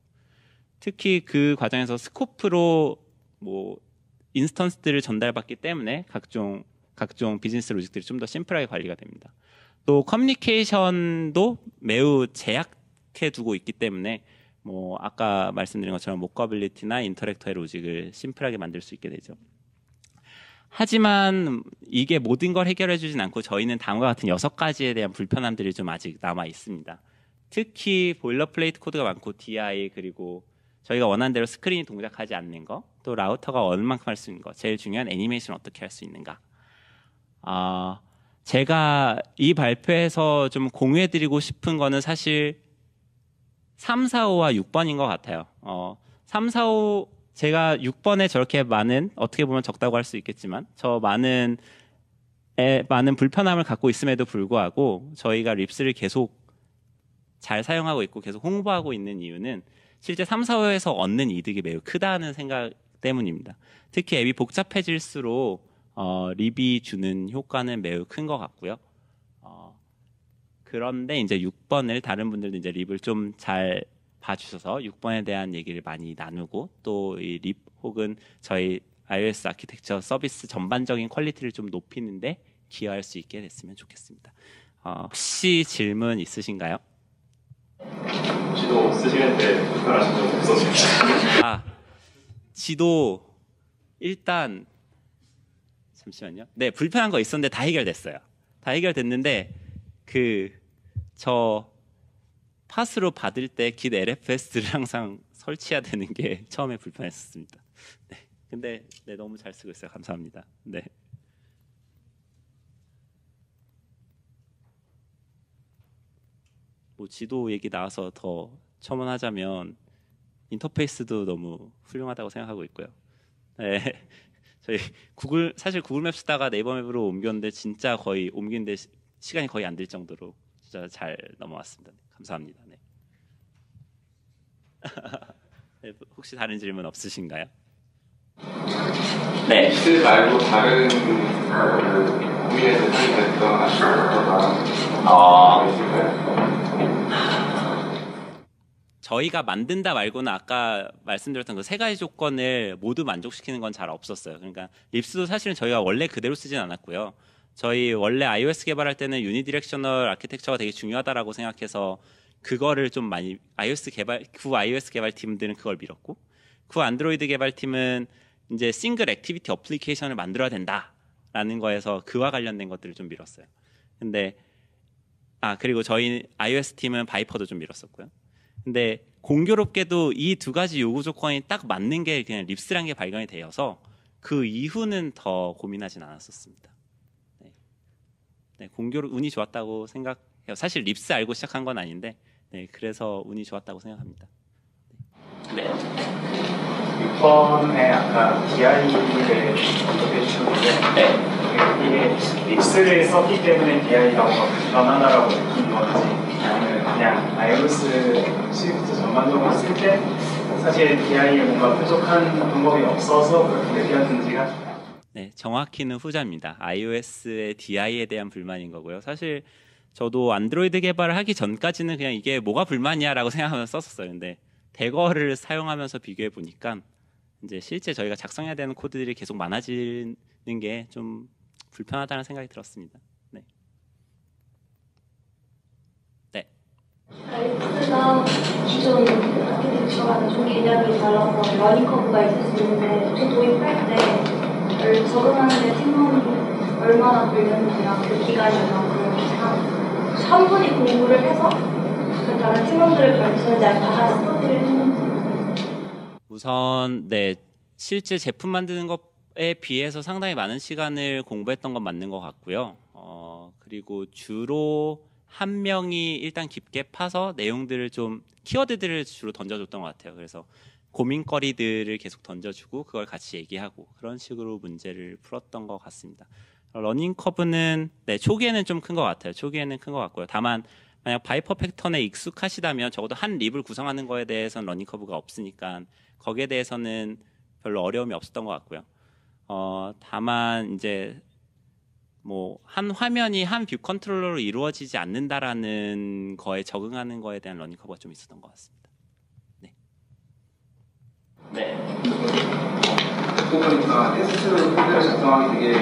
특히 그 과정에서 스코프로 뭐 인스턴스들을 전달받기 때문에 각종 각종 비즈니스 로직들이 좀 더 심플하게 관리가 됩니다. 또 커뮤니케이션도 매우 제약해 두고 있기 때문에 뭐 아까 말씀드린 것처럼 모커빌리티나 인터랙터의 로직을 심플하게 만들 수 있게 되죠. 하지만 이게 모든 걸 해결해 주진 않고 저희는 다음과 같은 여섯 가지에 대한 불편함들이 좀 아직 남아 있습니다. 특히 보일러플레이트 코드가 많고 DI 그리고 저희가 원하는 대로 스크린이 동작하지 않는 거, 또 라우터가 얼만큼 할 수 있는 거, 제일 중요한 애니메이션 어떻게 할 수 있는가. 아, 제가 이 발표에서 좀 공유해드리고 싶은 거는 사실 3, 4, 5와 6번인 것 같아요. 어, 3, 4, 5 제가 6번에 저렇게 많은 어떻게 보면 적다고 할 수 있겠지만 저 많은 에, 많은 불편함을 갖고 있음에도 불구하고 저희가 립스를 계속 잘 사용하고 있고 계속 홍보하고 있는 이유는 실제 3, 4호에서 얻는 이득이 매우 크다는 생각 때문입니다. 특히 앱이 복잡해질수록 어, 립이 주는 효과는 매우 큰 것 같고요. 그런데 이제 6번을 다른 분들도 이제 립을 좀 잘 봐주셔서 6번에 대한 얘기를 많이 나누고 또이립 혹은 저희 iOS 아키텍처 서비스 전반적인 퀄리티를 좀 높이는데 기여할 수 있게 됐으면 좋겠습니다. 어, 혹시 질문 있으신가요? 지도 쓰시는데 불편하신 점 없으십니까? 아, 지도 일단 잠시만요. 네, 불편한 거 있었는데 다 해결됐어요. 다 해결됐는데 그저 팟으로 받을 때 긴 LFS를 항상 설치해야 되는 게 처음에 불편했었습니다. 네. 근데 네, 너무 잘 쓰고 있어요. 감사합니다. 네. 뭐 지도 얘기 나와서 더 첨언하자면 인터페이스도 너무 훌륭하다고 생각하고 있고요. 네. 저희 구글 사실 구글 맵 쓰다가 네이버 맵으로 옮겼는데 진짜 거의 옮긴 데 시간이 거의 안 될 정도로 진짜 잘 넘어왔습니다. 네, 감사합니다. 네. 네. 혹시 다른 질문 없으신가요? 네. 스 그 말고 다른 그 고민에 도움던 어. 저희가 만든다 말고는 아까 말씀드렸던 그 세 가지 조건을 모두 만족시키는 건 잘 없었어요. 그러니까 립스도 사실은 저희가 원래 그대로 쓰진 않았고요. 저희 원래 iOS 개발할 때는 유니디렉셔널 아키텍처가 되게 중요하다라고 생각해서 그거를 좀 많이 iOS 개발 구 iOS 개발 팀들은 그걸 밀었고 구 안드로이드 개발 팀은 이제 싱글 액티비티 어플리케이션을 만들어야 된다라는 거에서 그와 관련된 것들을 좀 밀었어요. 근데 아 그리고 저희 iOS 팀은 바이퍼도 좀 밀었었고요. 근데 공교롭게도 이 두 가지 요구 조건이 딱 맞는 게 그냥 립스라는게 발견이 되어서 그 이후는 더 고민하진 않았었습니다. 네, 공교로 운이 좋았다고 생각해요. 사실 립스 알고 시작한 건 아닌데 네, 그래서 운이 좋았다고 생각합니다. 네. 6번에 아까 DI를 언급해 주셨는데 네. 이게 립스를 썼기 때문에 DI가 더하다라고 느낀 건지 아니면 그냥 iOS 7부터 전반적으로 쓸 때 사실 DI에 뭔가 부족한 방법이 없어서 그렇게 느꼈는지가 네, 정확히는 후자입니다. iOS의 DI에 대한 불만인 거고요. 사실 저도 안드로이드 개발을 하기 전까지는 그냥 이게 뭐가 불만이야라고 생각하면서 썼었어요. 근데 대거를 사용하면서 비교해 보니까 이제 실제 저희가 작성해야 되는 코드들이 계속 많아지는 게 좀 불편하다는 생각이 들었습니다. 네. 네. 기존 아키텍처와좀 개념이 달라서 러닝 커브가 있을 수 있는데 도입할 때걸 적응하는데 팀원 얼마나 걸렸느냐 그 기간이 얼만 3분이 공부를 해서 그 다른 팀원들을 가르쳐서 다 스터디를 우선 네 실제 제품 만드는 것에 비해서 상당히 많은 시간을 공부했던 건 맞는 것 같고요. 어, 그리고 주로 한 명이 일단 깊게 파서 내용들을 좀 키워드들을 주로 던져줬던 것 같아요. 그래서 고민거리들을 계속 던져주고 그걸 같이 얘기하고 그런 식으로 문제를 풀었던 것 같습니다. 러닝 커브는 네, 초기에는 좀 큰 것 같아요. 초기에는 큰 것 같고요. 다만 만약 바이퍼 팩턴에 익숙하시다면 적어도 한 립을 구성하는 거에 대해서는 러닝 커브가 없으니까 거기에 대해서는 별로 어려움이 없었던 것 같고요. 어, 다만 이제 뭐 한 화면이 한 뷰 컨트롤러로 이루어지지 않는다라는 거에 적응하는 거에 대한 러닝 커버가 좀 있었던 것 같습니다. 네. 듣고 보니까 테스트 코드를 작성하기 되게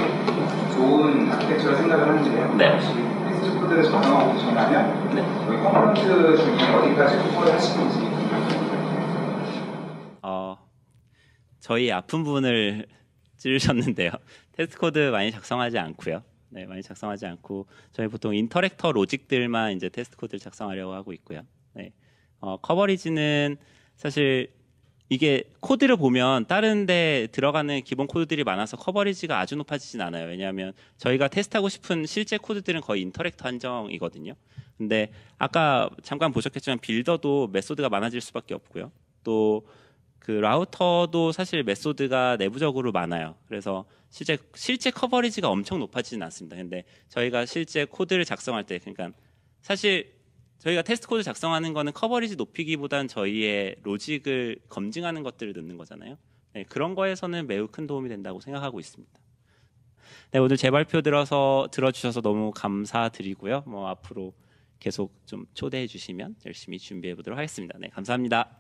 좋은 아키텍처를 생각을 하는데요. 네. 혹시 테스트 코드를 작성하고 계신다면 네. 저희 컴포넌트 중에 어디까지 확보를 하시는지 어, 저희 아픈 부 분을 찌르셨는데요. 테스트 코드 많이 작성하지 않고요. 네, 많이 작성하지 않고 저희 보통 인터랙터 로직들만 이제 테스트 코드를 작성하려고 하고 있고요. 네. 어, 커버리지는 사실 이게 코드를 보면 다른 데 들어가는 기본 코드들이 많아서 커버리지가 아주 높아지진 않아요. 왜냐하면 저희가 테스트하고 싶은 실제 코드들은 거의 인터랙터 한정이거든요. 근데 아까 잠깐 보셨겠지만 빌더도 메소드가 많아질 수밖에 없고요. 또 그 라우터도 사실 메소드가 내부적으로 많아요. 그래서 실제 실제 커버리지가 엄청 높아지진 않습니다. 근데 저희가 실제 코드를 작성할 때 그러니까 사실 저희가 테스트 코드 작성하는 거는 커버리지 높이기보단 저희의 로직을 검증하는 것들을 넣는 거잖아요. 네, 그런 거에서는 매우 큰 도움이 된다고 생각하고 있습니다. 네, 오늘 제발표 들어서 들어주셔서 너무 감사드리고요. 뭐 앞으로 계속 좀 초대해 주시면 열심히 준비해 보도록 하겠습니다. 네, 감사합니다.